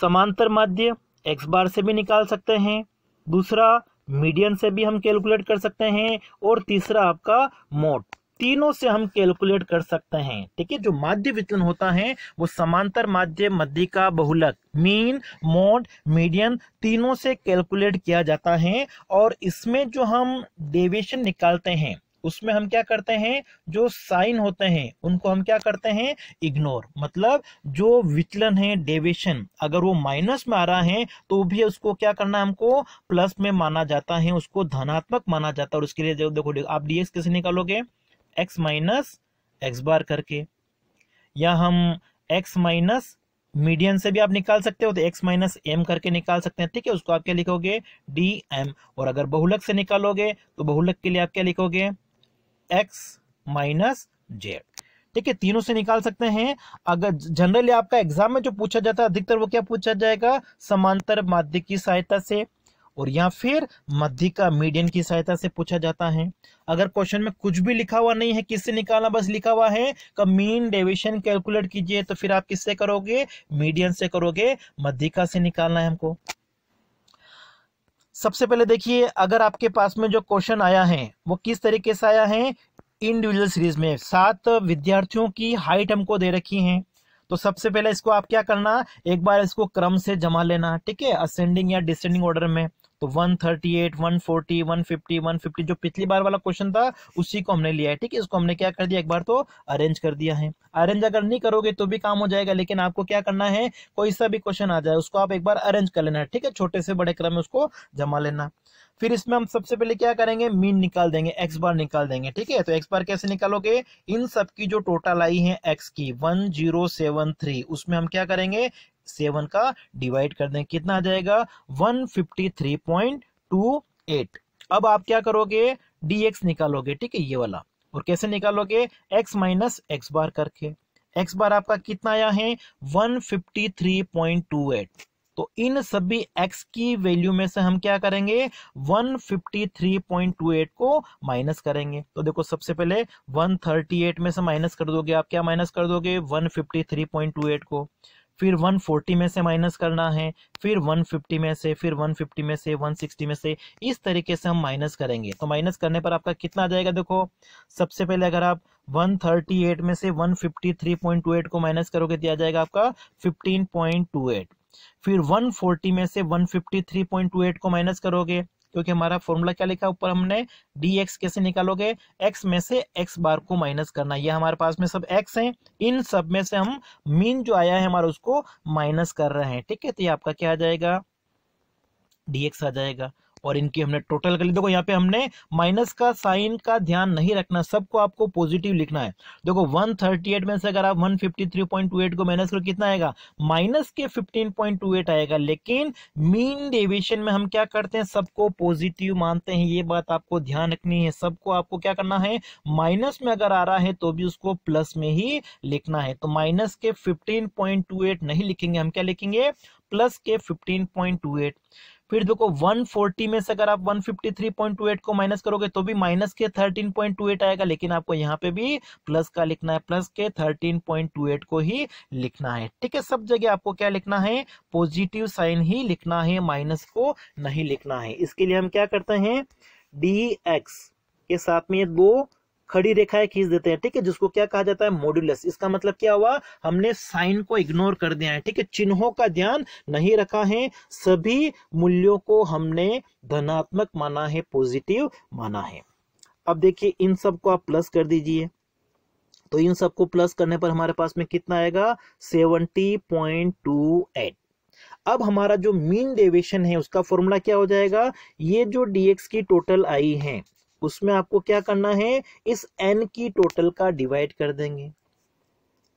समांतर माध्य एक्स बार से भी निकाल सकते हैं दूसरा मीडियन से भी हम कैलकुलेट कर सकते हैं और तीसरा आपका मोड तीनों से हम कैलकुलेट कर सकते हैं ठीक है जो माध्य विचलन होता है वो समांतर माध्य मध्यिका बहुलक मीन मोड मीडियन तीनों से कैलकुलेट किया जाता है और इसमें जो हम डेविएशन निकालते हैं उसमें हम क्या करते हैं जो साइन होते हैं उनको हम क्या करते हैं इग्नोर मतलब जो विचलन है डेविएशन अगर वो माइनस में आ रहा है तो भी उसको क्या करना है हमको प्लस में माना जाता है उसको धनात्मक माना जाता है और उसके लिए देखो आप डीएक्स कैसे निकालोगे एक्स माइनस एक्स बार करके या हम एक्स माइनस मीडियन से भी आप निकाल सकते हो तो एक्स माइनस एम करके निकाल सकते हैं ठीक है उसको आप क्या लिखोगे डी एम और अगर बहुलक से निकालोगे तो बहुलक के लिए आप क्या लिखोगे एक्स माइनस जेड ठीक है तीनों से निकाल सकते हैं अगर जनरली आपका एग्जाम में जो पूछा जाता है अधिकतर वो क्या पूछा जाएगा समांतर माध्य की सहायता से और या फिर मध्यिका मीडियन की सहायता से पूछा जाता है अगर क्वेश्चन में कुछ भी लिखा हुआ नहीं है किससे निकालना बस लिखा हुआ है का मीन डेविएशन कैलकुलेट कीजिए तो फिर आप किससे करोगे मीडियन से करोगे मध्यिका से निकालना है हमको सबसे पहले देखिए अगर आपके पास में जो क्वेश्चन आया है वो किस तरीके से आया है इंडिविजुअल सीरीज में सात विद्यार्थियों की हाइट हमको दे रखी है तो सबसे पहले इसको आप क्या करना एक बार इसको क्रम से जमा लेना ठीक है असेंडिंग या डिसेंडिंग ऑर्डर में तो 138 140 150 150 जो पिछली बार वाला क्वेश्चन था उसी को हमने लिया है ठीक है इसको हमने क्या कर दिया एक बार तो अरेंज कर दिया है अरेंज अगर नहीं करोगे तो भी काम हो जाएगा लेकिन आपको क्या करना है कोई सा भी क्वेश्चन आ जाए उसको आप एक बार अरेंज कर लेना है ठीक है छोटे से बड़े क्रम में उसको जमा लेना फिर इसमें हम सबसे पहले क्या करेंगे मीन निकाल देंगे एक्स बार निकाल देंगे ठीक है तो एक्स बार कैसे निकालोगे इन सब की जो टोटल आई है एक्स की वन जीरो सेवन थ्री उसमें हम क्या करेंगे सेवन का डिवाइड कर दें कितना आ जाएगा one fifty three point two eight अब आप क्या करोगे डी एक्स निकालोगे ठीक है ये वाला और कैसे निकालोगे एक्स माइनस एक्स बार करके एक्स बार आपका कितना आया है one fifty three point two eight तो इन सभी x की वैल्यू में से हम क्या करेंगे 153.28 को माइनस करेंगे तो देखो सबसे पहले 138 में से माइनस कर दोगे आप क्या माइनस कर दोगे 153.28 को फिर 140 में से माइनस करना है फिर 150 में से फिर 150 में से 160 में से इस तरीके से हम माइनस करेंगे तो माइनस करने पर आपका कितना आ जाएगा देखो सबसे पहले अगर आप 138 में से 153.28 को माइनस करोगे दिया जाएगा आपका 15.28 फिर 140 में से 153.28 को माइनस करोगे क्योंकि हमारा फॉर्मूला क्या लिखा ऊपर हमने डी एक्स कैसे निकालोगे एक्स में से एक्स बार को माइनस करना ये हमारे पास में सब एक्स हैं इन सब में से हम मीन जो आया है हमारा उसको माइनस कर रहे हैं ठीक है तो ये आपका क्या आ जाएगा डी आ जाएगा और इनकी हमने टोटल कर ली देखो यहाँ पे हमने माइनस का साइन का ध्यान नहीं रखना सबको आपको पॉजिटिव लिखना है देखो 138 में से अगर आप 153.28 को माइनस करो कितना आएगा माइनस के 15.28 आएगा लेकिन मीन डेविएशन में हम क्या करते हैं सबको पॉजिटिव मानते हैं ये बात आपको ध्यान रखनी है सबको आपको क्या करना है माइनस में अगर आ रहा है तो भी उसको प्लस में ही लिखना है तो माइनस के फिफ्टीन नहीं लिखेंगे हम क्या लिखेंगे प्लस के फिफ्टीन फिर देखो 140 में से अगर आप 153.28 को माइनस करोगे तो भी माइनस के 13.28 आएगा लेकिन आपको यहाँ पे भी प्लस का लिखना है प्लस के 13.28 को ही लिखना है ठीक है सब जगह आपको क्या लिखना है पॉजिटिव साइन ही लिखना है माइनस को नहीं लिखना है इसके लिए हम क्या करते हैं डी एक्स के साथ में दो खड़ी रेखाएं खींच देते हैं ठीक है जिसको क्या कहा जाता है मॉड्यूलस इसका मतलब क्या हुआ हमने साइन को इग्नोर कर दिया है ठीक है चिन्हों का ध्यान नहीं रखा है सभी मूल्यों को हमने धनात्मक माना है पॉजिटिव माना है अब देखिए इन सब को आप प्लस कर दीजिए तो इन सबको प्लस करने पर हमारे पास में कितना आएगा सेवेंटी पॉइंट टू एट अब हमारा जो मीन डेविएशन है उसका फॉर्मूला क्या हो जाएगा ये जो डीएक्स की टोटल आई है उसमें आपको क्या करना है इस एन की टोटल का डिवाइड कर देंगे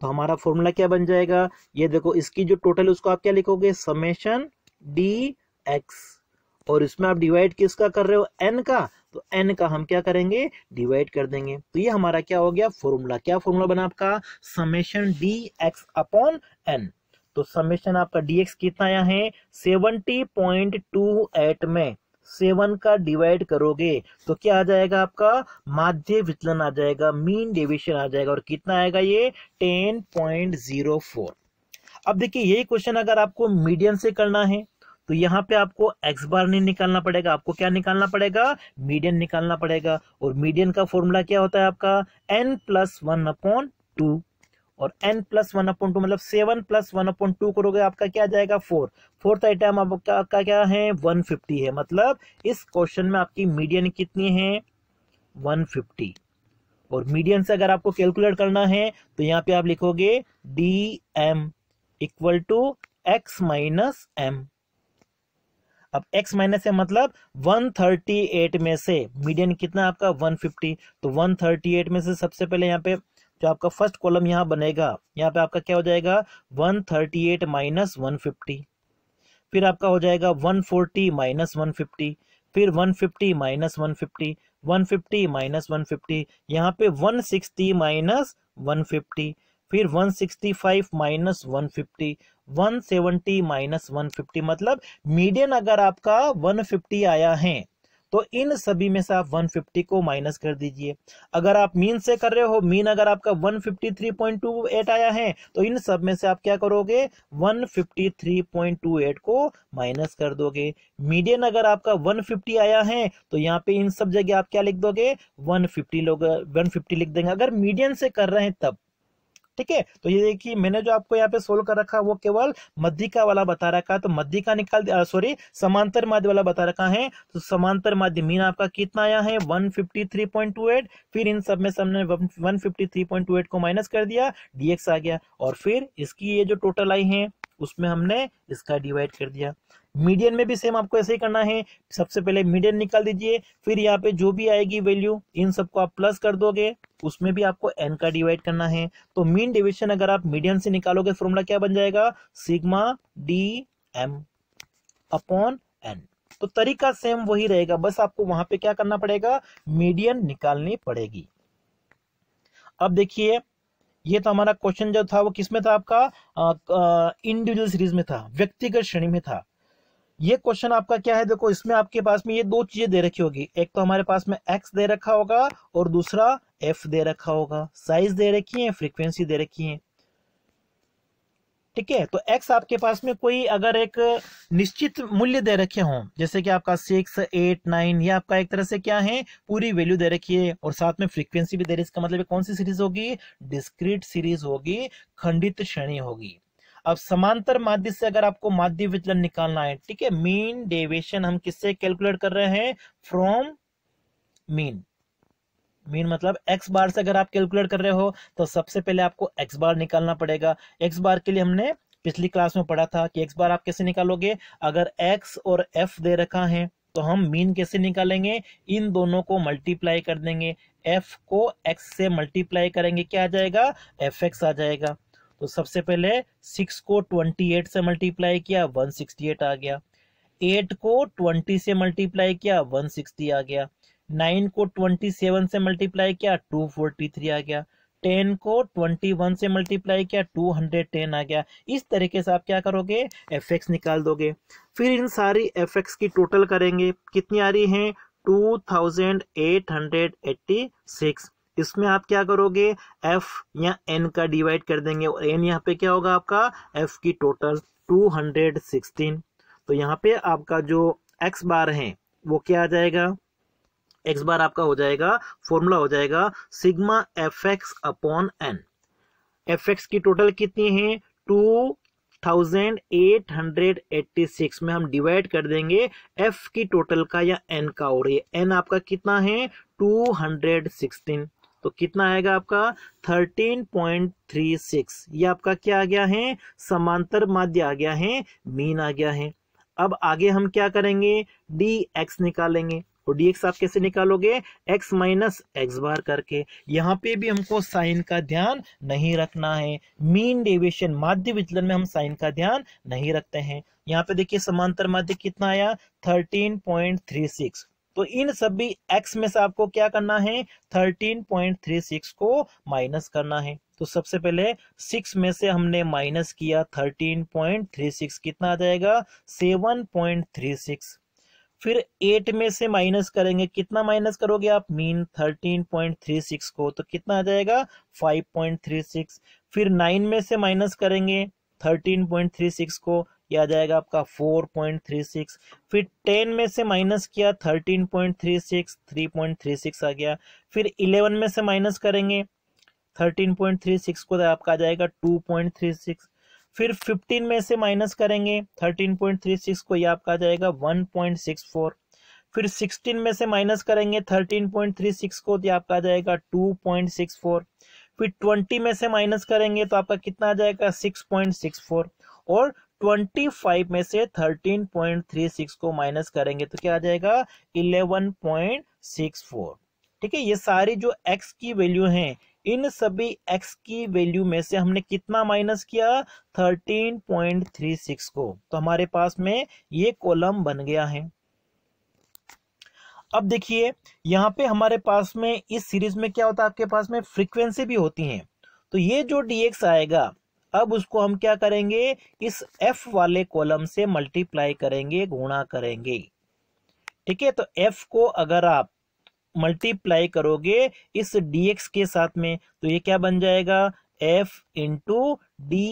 तो हमारा फॉर्मूला क्या बन जाएगा ये देखो इसकी जो टोटल उसको आप क्या लिखोगे समेशन डी एक्स और इसमें आप डिवाइड किसका कर रहे हो एन का तो एन का हम क्या करेंगे डिवाइड कर देंगे तो ये हमारा क्या हो गया फॉर्मूला क्या फॉर्मूला बना आपका summation D x upon N तो समेशन आपका डीएक्स कितना आया है सेवनटी पॉइंट टू एट में सेवन का डिवाइड करोगे तो क्या आ जाएगा आपका माध्य विचलन आ जाएगा मीन डेविएशन आ जाएगा और कितना आएगा ये टेन पॉइंट जीरो फोर अब देखिए यही क्वेश्चन अगर आपको मीडियन से करना है तो यहाँ पे आपको एक्स बार नहीं निकालना पड़ेगा आपको क्या निकालना पड़ेगा मीडियन निकालना पड़ेगा और मीडियन का फॉर्मूला क्या होता है आपका N plus one upon two और N plus one upon two मतलब seven plus one upon two करोगे आपका क्या जाएगा फोर फोर्थ आइटम आपका आपका क्या है वन फिफ्टी है मतलब इस क्वेश्चन में आपकी मीडियन कितनी है वन फिफ्टी और मीडियन से अगर आपको कैलकुलेट करना है तो यहाँ पे आप लिखोगे D M equal to x minus M अब x माइनस है मतलब 138 में से मीडियन कितना आपका 150 तो 138 में से सबसे पहले यहाँ पे जो आपका फर्स्ट कॉलम यहाँ बनेगा यहाँ पे आपका क्या हो जाएगा one thirty eight minus one fifty फिर आपका हो जाएगा one forty minus one fifty फिर one fifty minus one fifty one fifty minus one fifty यहाँ पे one sixty minus one fifty फिर 165 minus one fifty one seventy minus fifty मतलब median अगर आपका 150 आया है तो इन सभी में से आप 150 को माइनस कर दीजिए अगर आप मीन से कर रहे हो मीन अगर आपका 153.28 आया है तो इन सब में से आप क्या करोगे 153.28 को माइनस कर दोगे मीडियन अगर आपका 150 आया है तो यहाँ पे इन सब जगह आप क्या लिख दोगे 150 लोग 150 लिख देंगे अगर मीडियन से कर रहे हैं तब ठीक है तो ये देखिए मैंने जो आपको यहाँ पे सोल्व कर रखा वो केवल मध्यिका वाला बता रखा है तो मध्यिका निकाल सॉरी समांतर माध्य वाला बता रखा है तो समांतर माध्य मीन आपका कितना आया है 153.28 फिर इन सब में सबने 153.28 को माइनस कर दिया डीएक्स आ गया और फिर इसकी ये जो टोटल आई है उसमें हमने इसका डिवाइड कर दिया मीडियन में भी सेम आपको ऐसे ही करना है सबसे पहले मीडियन निकाल दीजिए फिर यहाँ पे जो भी आएगी वैल्यू इन सबको आप प्लस कर दोगे उसमें भी आपको एन का डिवाइड करना है तो मीन डिविजन अगर आप मीडियम से निकालोगे फॉर्मूला क्या बन जाएगा sigma D M upon N तो तरीका सेम वही रहेगा बस आपको वहां पे क्या करना पड़ेगा मीडियन निकालनी पड़ेगी अब देखिए ये तो हमारा क्वेश्चन जो था वो किसमें था आपका इंडिविजुअल सीरीज में था व्यक्तिगत श्रेणी में था ये क्वेश्चन आपका क्या है देखो इसमें आपके पास में ये दो चीजें दे रखी होगी एक तो हमारे पास में एक्स दे रखा होगा और दूसरा एफ दे रखा होगा साइज दे रखी है फ्रीक्वेंसी दे रखी है ठीक है तो एक्स आपके पास में कोई अगर एक निश्चित मूल्य दे रखे हों जैसे कि आपका सिक्स एट नाइन ये आपका एक तरह से क्या है पूरी वैल्यू दे रखी है और साथ में फ्रीक्वेंसी भी दे रही है इसका मतलब कौन सी सीरीज होगी डिस्क्रीट सीरीज होगी खंडित श्रेणी होगी अब समांतर माध्य से अगर आपको माध्य विचलन निकालना है ठीक है मीन डेविएशन हम किससे कैलकुलेट कर रहे हैं फ्रॉम मीन मीन मतलब एक्स बार से अगर आप कैलकुलेट कर रहे हो तो सबसे पहले आपको एक्स बार निकालना पड़ेगा एक्स बार के लिए हमने पिछली क्लास में पढ़ा था कि एक्स बार आप कैसे निकालोगे अगर एक्स और एफ दे रखा है तो हम मीन कैसे निकालेंगे इन दोनों को मल्टीप्लाई कर देंगे एफ को एक्स से मल्टीप्लाई करेंगे क्या आ जाएगा एफ एक्स आ जाएगा तो सबसे पहले सिक्स को ट्वेंटी एट से मल्टीप्लाई किया वन सिक्सटी एट आ गया एट को ट्वेंटी से मल्टीप्लाई किया वन सिक्सटी आ गया नाइन को ट्वेंटी सेवन से मल्टीप्लाई किया टू फोर्टी थ्री आ गया टेन को ट्वेंटी वन से मल्टीप्लाई किया टू हंड्रेड टेन आ गया इस तरीके से आप क्या करोगे एफ एक्स निकाल दोगे फिर इन सारी एफ एक्स की टोटल करेंगे कितनी आ रही है two thousand eight hundred eighty six इसमें आप क्या करोगे एफ या एन का डिवाइड कर देंगे और एन यहाँ पे क्या होगा आपका एफ की टोटल 216 तो यहाँ पे आपका जो एक्स बार है वो क्या आ जाएगा एक्स बार आपका हो जाएगा फॉर्मूला हो जाएगा sigma F x upon N F x की टोटल कितनी है two thousand eight hundred eighty six में हम डिवाइड कर देंगे एफ की टोटल का या एन का और ये एन आपका कितना है टू हंड्रेड सिक्सटीन तो कितना आएगा आपका 13.36 ये आपका क्या आ गया है समांतर माध्य आ गया है मीन आ गया है अब आगे हम क्या करेंगे डी एक्स निकालेंगे और डी एक्स आप कैसे निकालोगे एक्स माइनस एक्स बार करके यहाँ पे भी हमको साइन का ध्यान नहीं रखना है मीन डेविएशन माध्य विचलन में हम साइन का ध्यान नहीं रखते हैं यहाँ पे देखिए समांतर माध्य कितना आया 13.36 तो इन सभी एक्स में से आपको क्या करना है 13.36 को माइनस करना है तो सबसे पहले सिक्स में से हमने माइनस किया 13.36 कितना आ जाएगा 7.36 फिर एट में से माइनस करेंगे कितना माइनस करोगे आप मीन 13.36 को तो कितना आ जाएगा 5.36 फिर नाइन में से माइनस करेंगे 13.36 को ये आ जाएगा आपका 4.36 फिर 10 में से माइनस किया 13.36 3.36 आ गया फिर 11 में से माइनस करेंगे 13.36 को आपका आ जाएगा 2.36 फिर 15 में से माइनस करेंगे 13.36 को ये आपका आ जाएगा 1.64 फिर 16 में से माइनस करेंगे 13.36 को तो आपका आ जाएगा 2.64 फिर 20 तो में से माइनस करेंगे तो आपका कितना आ जाएगा 6.64 और 25 में से 13.36 को माइनस करेंगे तो क्या आ जाएगा 11.64 ठीक है ये सारी जो x की वैल्यू हैं इन सभी x की वैल्यू में से हमने कितना माइनस किया 13.36 को तो हमारे पास में ये कॉलम बन गया है अब देखिए यहाँ पे हमारे पास में इस सीरीज में क्या होता है आपके पास में फ्रीक्वेंसी भी होती है तो ये जो dx आएगा अब उसको हम क्या करेंगे इस एफ वाले कॉलम से मल्टीप्लाई करेंगे गुणा करेंगे ठीक है तो एफ को अगर आप मल्टीप्लाई करोगे इस एक्स के साथ में तो ये क्या बन जाएगा एफ इंटू डी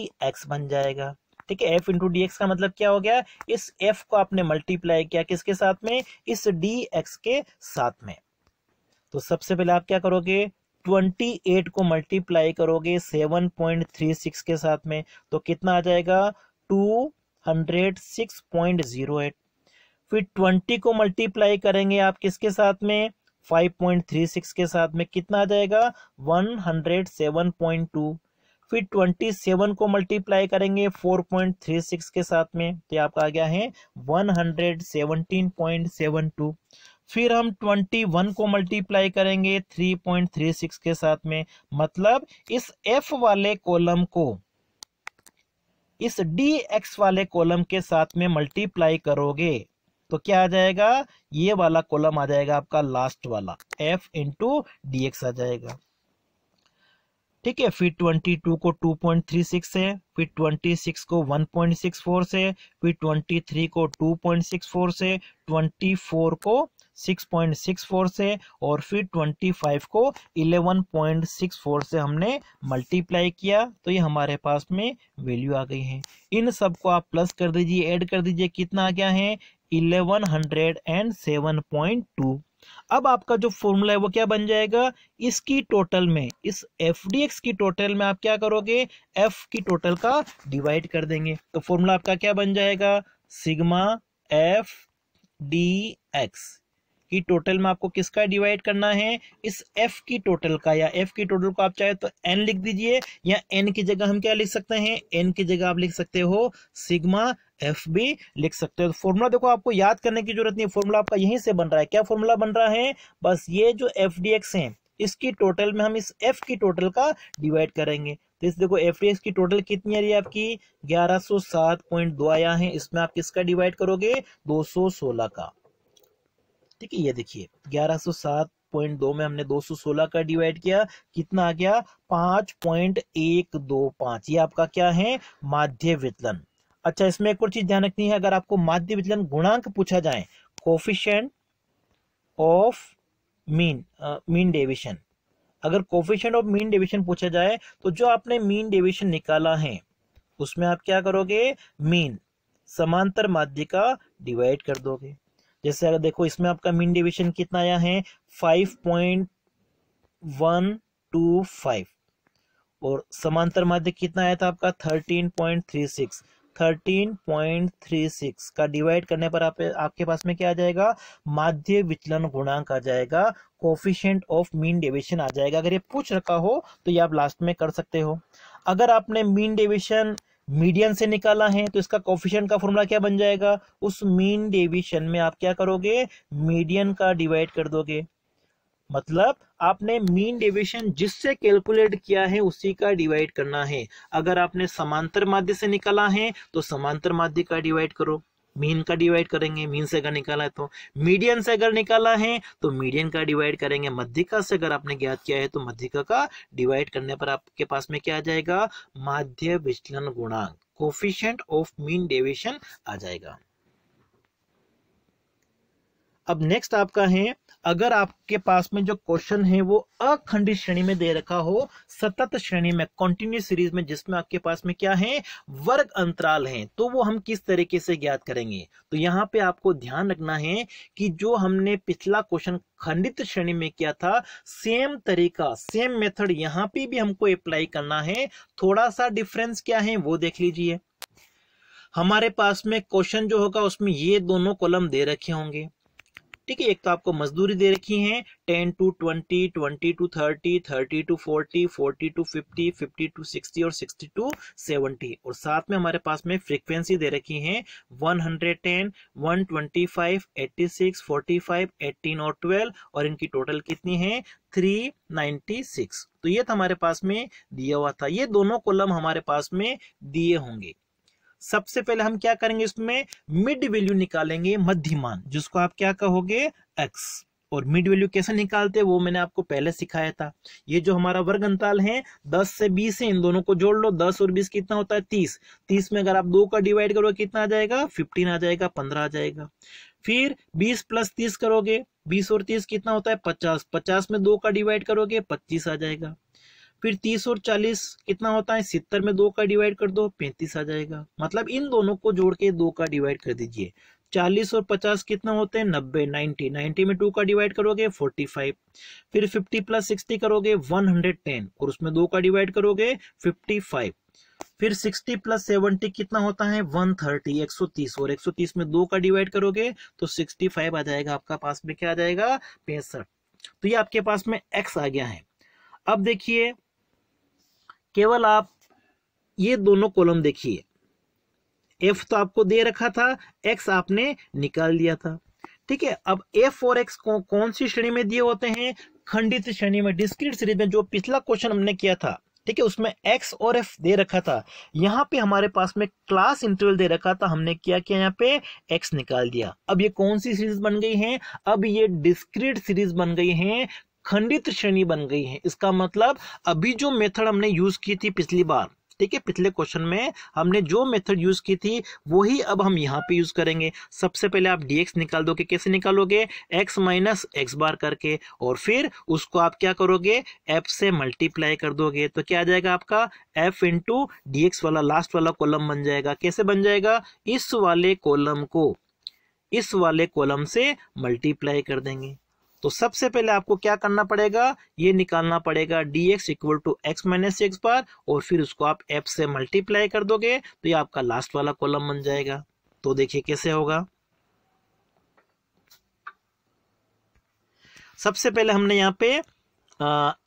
बन जाएगा ठीक है एफ इंटू डी का मतलब क्या हो गया इस एफ को आपने मल्टीप्लाई किया किसके साथ में इस डी एक्स के साथ में तो सबसे पहले आप क्या करोगे ट्वेंटी एट को मल्टीप्लाई करोगे सेवन पॉइंट थ्री सिक्स के साथ में तो कितना आ जाएगा two hundred six point zero eight फिर ट्वेंटी को मल्टीप्लाई करेंगे आप किसके साथ में फाइव पॉइंट थ्री सिक्स के साथ में कितना आ जाएगा one hundred seven point two फिर ट्वेंटी सेवन को मल्टीप्लाई करेंगे फोर पॉइंट थ्री सिक्स के साथ में तो आपका आ गया है one hundred seventeen point seven two फिर हम 21 को मल्टीप्लाई करेंगे 3.36 के साथ में मतलब इस एफ वाले कॉलम को इस डी एक्स वाले कॉलम के साथ में मल्टीप्लाई करोगे तो क्या आ जाएगा ये वाला कॉलम आ जाएगा आपका लास्ट वाला एफ इंटू डी एक्स आ जाएगा ठीक है फिर ट्वेंटी टू को टू पॉइंट थ्री सिक्स से फिर ट्वेंटी सिक्स को वन पॉइंट सिक्स फोर से फिर ट्वेंटी थ्री को टू पॉइंट सिक्स फोर से ट्वेंटी फोर को सिक्स पॉइंट सिक्स फोर से और फिर ट्वेंटी फाइव को इलेवन पॉइंट सिक्स फोर से हमने मल्टीप्लाई किया तो ये हमारे पास में वैल्यू आ गई है इन सब को आप प्लस कर दीजिए ऐड कर दीजिए कितना आ गया है eleven hundred and seven point two अब आपका जो फॉर्मूला है वो क्या बन जाएगा इसकी टोटल में इस एफ डी एक्स की टोटल में आप क्या करोगे एफ की टोटल का डिवाइड कर देंगे तो फॉर्मूला आपका क्या बन जाएगा सिग्मा एफ डी एक्स कि टोटल में आपको किसका डिवाइड करना है इस एफ की टोटल का या एफ की टोटल को आप चाहे तो एन लिख दीजिए या एन की जगह हम क्या लिख सकते हैं एन की जगह आप लिख सकते हो सिग्मा एफ बी लिख सकते हो तो फॉर्मूला देखो आपको याद करने की जरूरत नहीं फॉर्मूला आपका यहीं से बन रहा है क्या फॉर्मूला बन रहा है बस ये जो एफ डी एक्स है इसकी टोटल में हम इस एफ की टोटल का डिवाइड करेंगे तो इस देखो एफ डी एक्स की टोटल कितनी आ रही है आपकी ग्यारह सौ सात पॉइंट दो आया है इसमें आप किसका डिवाइड करोगे दो सौ सोलह का ठीक है ये देखिए 1107.2 में हमने 216 का डिवाइड किया कितना आ गया 5.125 ये आपका क्या है माध्य वितलन अच्छा इसमें एक और चीज ध्यान रखनी है अगर आपको माध्य वितलन गुणांक पूछा जाए coefficient of mean mean deviation अगर कोफिशियंट ऑफ मीन डेविशन पूछा जाए तो जो आपने मीन डेविशन निकाला है उसमें आप क्या करोगे मीन समांतर माध्य का डिवाइड कर दोगे जैसे अगर देखो इसमें आपका मीन डिविशन कितना आया है five point one two five और समांतर माध्य कितना आया था आपका thirteen point three six thirteen point three six का डिवाइड करने पर आप आपके पास में क्या आ जाएगा माध्य विचलन गुणांक आ जाएगा कोफिशियंट ऑफ मीन डिविशन आ जाएगा अगर ये पूछ रखा हो तो ये आप लास्ट में कर सकते हो अगर आपने मीन डेविएशन मीडियन से निकाला है तो इसका कॉफिशन का फॉर्मूला क्या बन जाएगा उस मीन डेविशन में आप क्या करोगे मीडियन का डिवाइड कर दोगे मतलब आपने मीन डेविशन जिससे कैलकुलेट किया है उसी का डिवाइड करना है अगर आपने समांतर माध्य से निकाला है तो समांतर माध्य का डिवाइड करो मीन का डिवाइड करेंगे मीन से अगर निकाला है तो मीडियन से अगर निकाला है तो मीडियन का डिवाइड करेंगे मध्यिका से अगर आपने ज्ञात किया है तो मध्यिका का डिवाइड करने पर आपके पास में क्या आ जाएगा माध्य विचलन गुणांक कोफिशियंट ऑफ मीन डेविएशन आ जाएगा अब नेक्स्ट आपका है अगर आपके पास में जो क्वेश्चन है वो अखंडित श्रेणी में दे रखा हो सतत श्रेणी में कॉन्टिन्यू सीरीज में जिसमें आपके पास में क्या है वर्ग अंतराल है तो वो हम किस तरीके से ज्ञात करेंगे तो यहाँ पे आपको ध्यान रखना है कि जो हमने पिछला क्वेश्चन खंडित श्रेणी में किया था सेम तरीका सेम मेथड यहाँ पे भी हमको अप्लाई करना है थोड़ा सा डिफरेंस क्या है वो देख लीजिए हमारे पास में क्वेश्चन जो होगा उसमें ये दोनों कॉलम दे रखे होंगे ठीक है एक तो आपको मजदूरी दे रखी है ten to twenty twenty to thirty thirty to forty forty to fifty fifty to sixty और सिक्सटी टू सेवेंटी और साथ में हमारे पास में फ्रीक्वेंसी दे रखी है one hundred ten one twenty five eighty six forty five eighteen और ट्वेल्व और इनकी टोटल कितनी है थ्री सिक्स तो ये था हमारे पास में दिया हुआ था ये दोनों कॉलम हमारे पास में दिए होंगे सबसे पहले हम क्या करेंगे इसमें मिड वैल्यू निकालेंगे मध्यमान जिसको आप क्या कहोगे एक्स और मिड वैल्यू कैसे निकालते हैं वो मैंने आपको पहले सिखाया था ये जो हमारा वर्ग अंताल है 10 से 20 है इन दोनों को जोड़ लो 10 और 20 कितना होता है 30 30 में अगर आप दो का डिवाइड करोगे कितना आ जाएगा 15 आ जाएगा 15 आ जाएगा फिर 20 प्लस 30 करोगे 20 और 30 कितना होता है 50 50 में दो का डिवाइड करोगे 25 आ जाएगा फिर तीस और चालीस कितना होता है सितर में दो का डिवाइड कर दो पैंतीस आ जाएगा मतलब इन दोनों को जोड़ के दो का डिवाइड कर दीजिए चालीस और पचास कितना होते हैं नब्बे नाइन्टी नाइन्टी में टू का डिवाइड करोगे फोर्टी फाइव फिर फिफ्टी प्लस सिक्सटी करोगे वन हंड्रेड टेन और उसमें दो का डिवाइड करोगे फिफ्टी फाइव फिर सिक्सटी प्लस सेवनटी कितना होता है वन थर्टी एक सौ तीस और एक सौ तीस में दो का डिवाइड करोगे तो सिक्सटी फाइव आ जाएगा आपका पास में क्या आ जाएगा पैंसठ तो ये आपके पास में एक्स आ गया है अब देखिए केवल आप ये दोनों कॉलम देखिए एफ तो आपको दे रखा था एक्स आपने निकाल दिया था ठीक है अब एफ और एक्स को कौन सी श्रेणी में दिए होते हैं खंडित श्रेणी में डिस्क्रीट सीरीज में जो पिछला क्वेश्चन हमने किया था ठीक है उसमें एक्स और एफ दे रखा था यहाँ पे हमारे पास में क्लास इंटरवल दे रखा था हमने क्या किया यहाँ पे एक्स निकाल दिया अब ये कौन सी सीरीज बन गई है अब ये डिस्क्रीट सीरीज बन गई है खंडित श्रेणी बन गई है इसका मतलब अभी जो मेथड हमने यूज की थी पिछली बार ठीक है पिछले क्वेश्चन में हमने जो मेथड यूज की थी वही अब हम यहाँ पे यूज करेंगे सबसे पहले आप dx निकाल दोगे कैसे निकालोगे x माइनस एक्स बार करके और फिर उसको आप क्या करोगे f से मल्टीप्लाई कर दोगे तो क्या आ जाएगा आपका f इंटू वाला लास्ट वाला कॉलम बन जाएगा कैसे बन जाएगा इस वाले कॉलम को इस वाले कॉलम से मल्टीप्लाई कर देंगे तो सबसे पहले आपको क्या करना पड़ेगा ये निकालना पड़ेगा D x equal to x minus X bar और फिर उसको आप एफ से मल्टीप्लाई कर दोगे तो ये आपका लास्ट वाला कॉलम बन जाएगा तो देखिए कैसे होगा सबसे पहले हमने यहाँ पे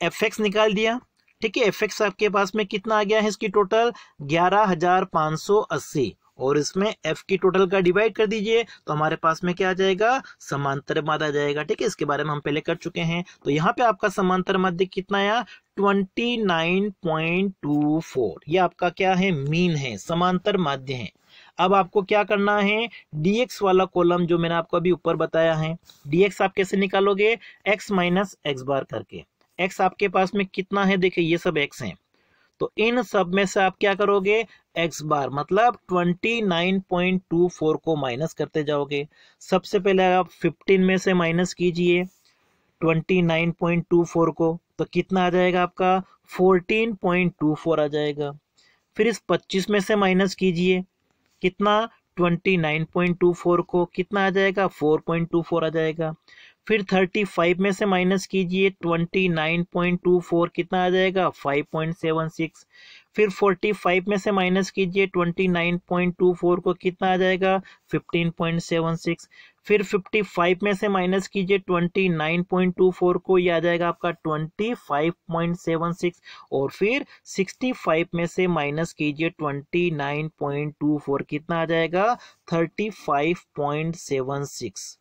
एफ एक्स निकाल दिया ठीक है एफ एक्स आपके पास में कितना आ गया है इसकी टोटल ग्यारह हजार पाँच सौ अस्सी और इसमें एफ की टोटल का डिवाइड कर दीजिए तो हमारे पास में क्या आ जाएगा समांतर माध्य आ जाएगा ठीक है इसके बारे में हम पहले कर चुके हैं तो यहाँ पे आपका समांतर मध्य कितना आया 29.24 ये आपका क्या है मीन है समांतर माध्य है अब आपको क्या करना है dx वाला कॉलम जो मैंने आपको अभी ऊपर बताया है dx आप कैसे निकालोगे x माइनस एक्स बार करके x आपके पास में कितना है देखिए ये सब x है तो इन सब में से आप क्या करोगे एक्स बार मतलब 29.24 को माइनस करते जाओगे सबसे पहले आप 15 में से माइनस कीजिए 29.24 को तो कितना आ जाएगा आपका 14.24 आ जाएगा फिर इस 25 में से माइनस कीजिए कितना 29.24 को कितना आ जाएगा 4.24 आ जाएगा फिर 35 में से माइनस कीजिए 29.24 कितना आ जाएगा 5.76 फिर 45 में से माइनस कीजिए 29.24 को कितना आ जाएगा 15.76 फिर 55 में से माइनस कीजिए 29.24 को ये आ जाएगा आपका 25.76 और फिर 65 में से माइनस कीजिए 29.24 कितना आ जाएगा 35.76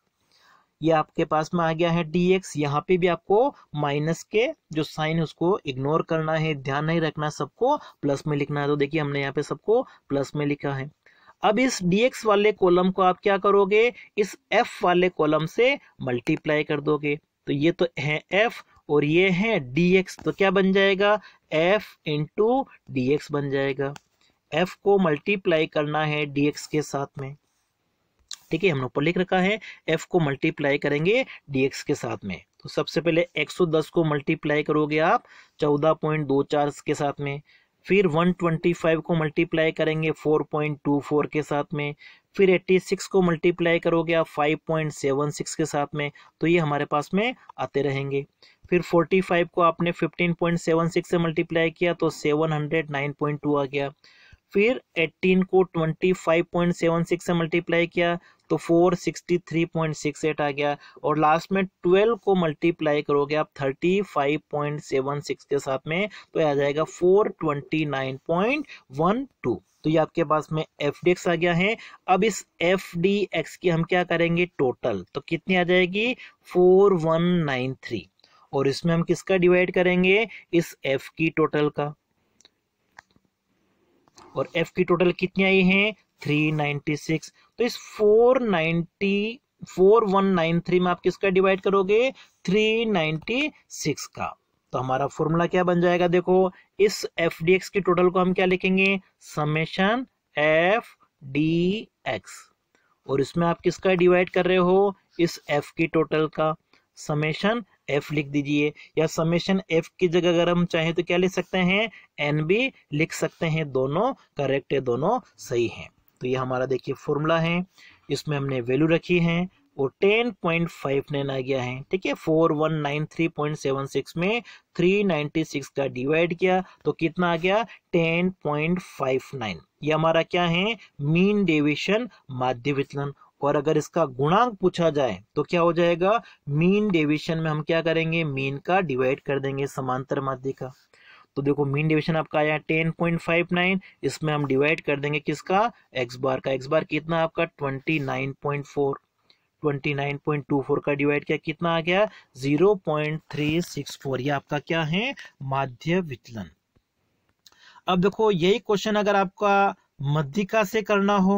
ये आपके पास में आ गया है डी एक्स यहाँ पे भी आपको माइनस के जो साइन उसको इग्नोर करना है ध्यान नहीं रखना सबको प्लस में लिखना है तो देखिए हमने यहाँ पे सबको प्लस में लिखा है अब इस dx वाले कॉलम को आप क्या करोगे इस f वाले कॉलम से मल्टीप्लाई कर दोगे तो ये तो है f और ये है dx तो क्या बन जाएगा f इंटू डी बन जाएगा f को मल्टीप्लाई करना है dx के साथ में ठीक है हम लोग पर लिख रखा है एफ को मल्टीप्लाई करेंगे डीएक्स के साथ में तो सबसे पहले 110 को मल्टीप्लाई करोगे आप 14.24 के साथ में फिर 125 को मल्टीप्लाई करेंगे 4.24 के साथ में फिर 86 को मल्टीप्लाई करोगे आप 5.76 के साथ में तो ये हमारे पास में आते रहेंगे फिर 45 को आपने 15.76 से मल्टीप्लाई किया तो 709.2 आ गया फिर 18 को 25.76 से मल्टीप्लाई किया तो four sixty three point six eight आ गया और लास्ट में ट्वेल्व को मल्टीप्लाई करोगे आप thirty five point seven six के साथ में तो आ जाएगा four twenty nine point one two तो ये आपके पास में एफ डी एक्स आ गया है अब इस एफ डी एक्स की हम क्या करेंगे टोटल तो कितनी आ जाएगी फोर वन नाइन थ्री और इसमें हम किसका डिवाइड करेंगे इस एफ की टोटल का और एफ की टोटल कितनी आई है थ्री सिक्स तो इस four ninety four one nine three में आप किसका डिवाइड करोगे थ्री नाइनटी सिक्स का तो हमारा फॉर्मूला क्या बन जाएगा देखो इस एफ डी एक्स की टोटल को हम क्या लिखेंगे समेशन एफ डी एक्स और इसमें आप किसका डिवाइड कर रहे हो इस एफ की टोटल का समेशन एफ लिख दीजिए या समेशन एफ की जगह अगर हम चाहें तो क्या लिख सकते हैं एन बी लिख सकते हैं दोनों करेक्ट है दोनों सही हैं तो ये हमारा देखिए फॉर्मूला है इसमें हमने वैल्यू रखी है और नाइन आ गया है ठीक है four one nine three point seven six में थ्री सिक्स का डिवाइड किया तो कितना आ गया टेन पॉइंट फाइव नाइन ये हमारा क्या है मीन डेविएशन माध्य विचलन और अगर इसका गुणांक पूछा जाए तो क्या हो जाएगा मीन डेविएशन में हम क्या करेंगे मीन का डिवाइड कर देंगे समांतर माध्य का तो देखो मीन डिविजन आपका आया टेन पॉइंट फाइव नाइन इसमें हम डिवाइड कर देंगे किसका एक्स बार का एक्स बार कितना आपका twenty nine point four twenty nine point two four का डिवाइड किया कितना आ गया zero point three six four ये आपका क्या है माध्य विचलन अब देखो यही क्वेश्चन अगर आपका मध्यिका से करना हो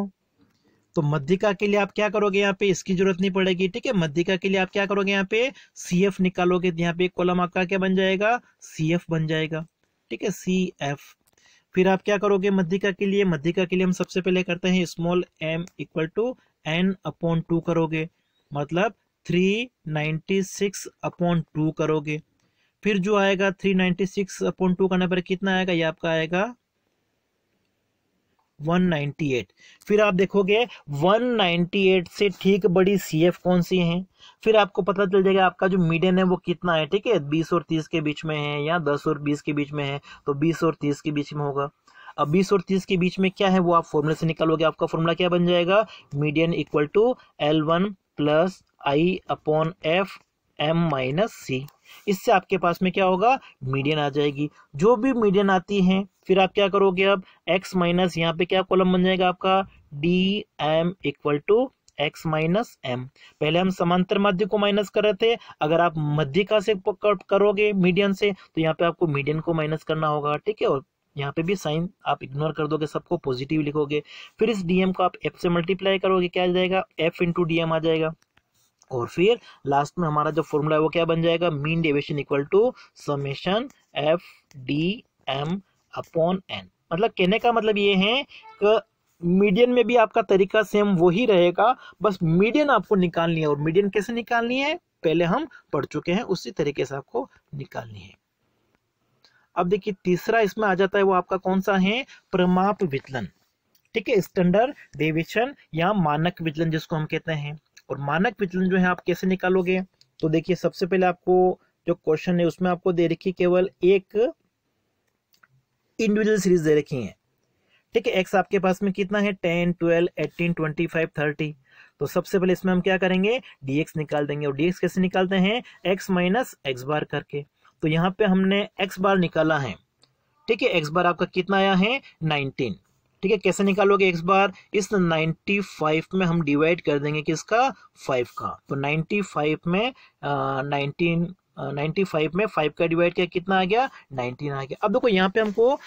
तो मध्यिका के लिए आप क्या करोगे यहाँ पे इसकी जरूरत नहीं पड़ेगी ठीक है मध्यिका के लिए आप क्या करोगे यहाँ पे सी एफ निकालोगे तो यहाँ पे कॉलम आपका क्या बन जाएगा सी एफ बन जाएगा ठीक है सी एफ फिर आप क्या करोगे मध्यिका के लिए मध्यिका के लिए हम सबसे पहले करते हैं small M equal to N upon two करोगे मतलब three ninety six upon two करोगे फिर जो आएगा three ninety six upon two करने पर कितना आएगा ये आपका आएगा 198 फिर आप देखोगे 198 से ठीक बड़ी एफ कौन सी है फिर आपको पता चल जाएगा आपका जो मीडियन है वो कितना है ठीक है 20 और 30 के बीच में है या 10 और 20 के बीच में है तो 20 और 30 के बीच में होगा अब 20 और 30 के बीच में क्या है वो आप फॉर्मूले से निकालोगे आपका फॉर्मूला क्या बन जाएगा median equal to L one plus I upon F M minus C इससे आपके पास में क्या होगा मीडियन आ जाएगी जो भी मीडियन आती है फिर आप क्या करोगे अब एक्स माइनस यहाँ पे क्या कॉलम बन जाएगा आपका D M equal to x minus M पहले हम समांतर माध्य को माइनस कर रहे थे अगर आप मध्यिका से करोगे मीडियन से तो यहाँ पे आपको मीडियन को माइनस करना होगा ठीक है और यहाँ पे भी साइन आप इग्नोर कर दोगे सबको पॉजिटिव लिखोगे फिर इस डीएम को आप एफ से मल्टीप्लाई करोगे क्या आ जाएगा एफ इंटू डीएम आ जाएगा और फिर लास्ट में हमारा जो फॉर्मूला है वो क्या बन जाएगा mean deviation equal to summation F D M upon N मतलब कहने का मतलब ये है कि मीडियन में भी आपका तरीका सेम वही रहेगा बस मीडियन आपको निकालनी है और मीडियन कैसे निकालनी है पहले हम पढ़ चुके हैं उसी तरीके से आपको निकालनी है अब देखिए तीसरा इसमें आ जाता है वो आपका कौन सा है प्रमाप विचलन ठीक है स्टैंडर्ड डेविएशन या मानक विचलन जिसको हम कहते हैं और मानक विचलन जो है आप कैसे निकालोगे तो देखिए सबसे पहले आपको जो क्वेश्चन है उसमें आपको दे रखी केवल एक इंडिविजुअल सीरीज दे रखी है ठीक है एक्स आपके पास में कितना है ten twelve eighteen twenty five thirty तो सबसे पहले इसमें हम क्या करेंगे डीएक्स निकाल देंगे और डीएक्स कैसे निकालते हैं एक्स माइनस एक्स बार करके तो यहाँ पे हमने एक्स बार निकाला है ठीक है एक्स बार आपका कितना आया है नाइनटीन ठीक है कैसे निकालोगे एक्स बार इस 95 में हम डिवाइड कर देंगे किसका 5 का तो 95 में आ, नाइन्टी फाइव में फाइव का डिवाइड किया कितना आ गया नाइनटीन आ गया अब देखो यहाँ पे हमको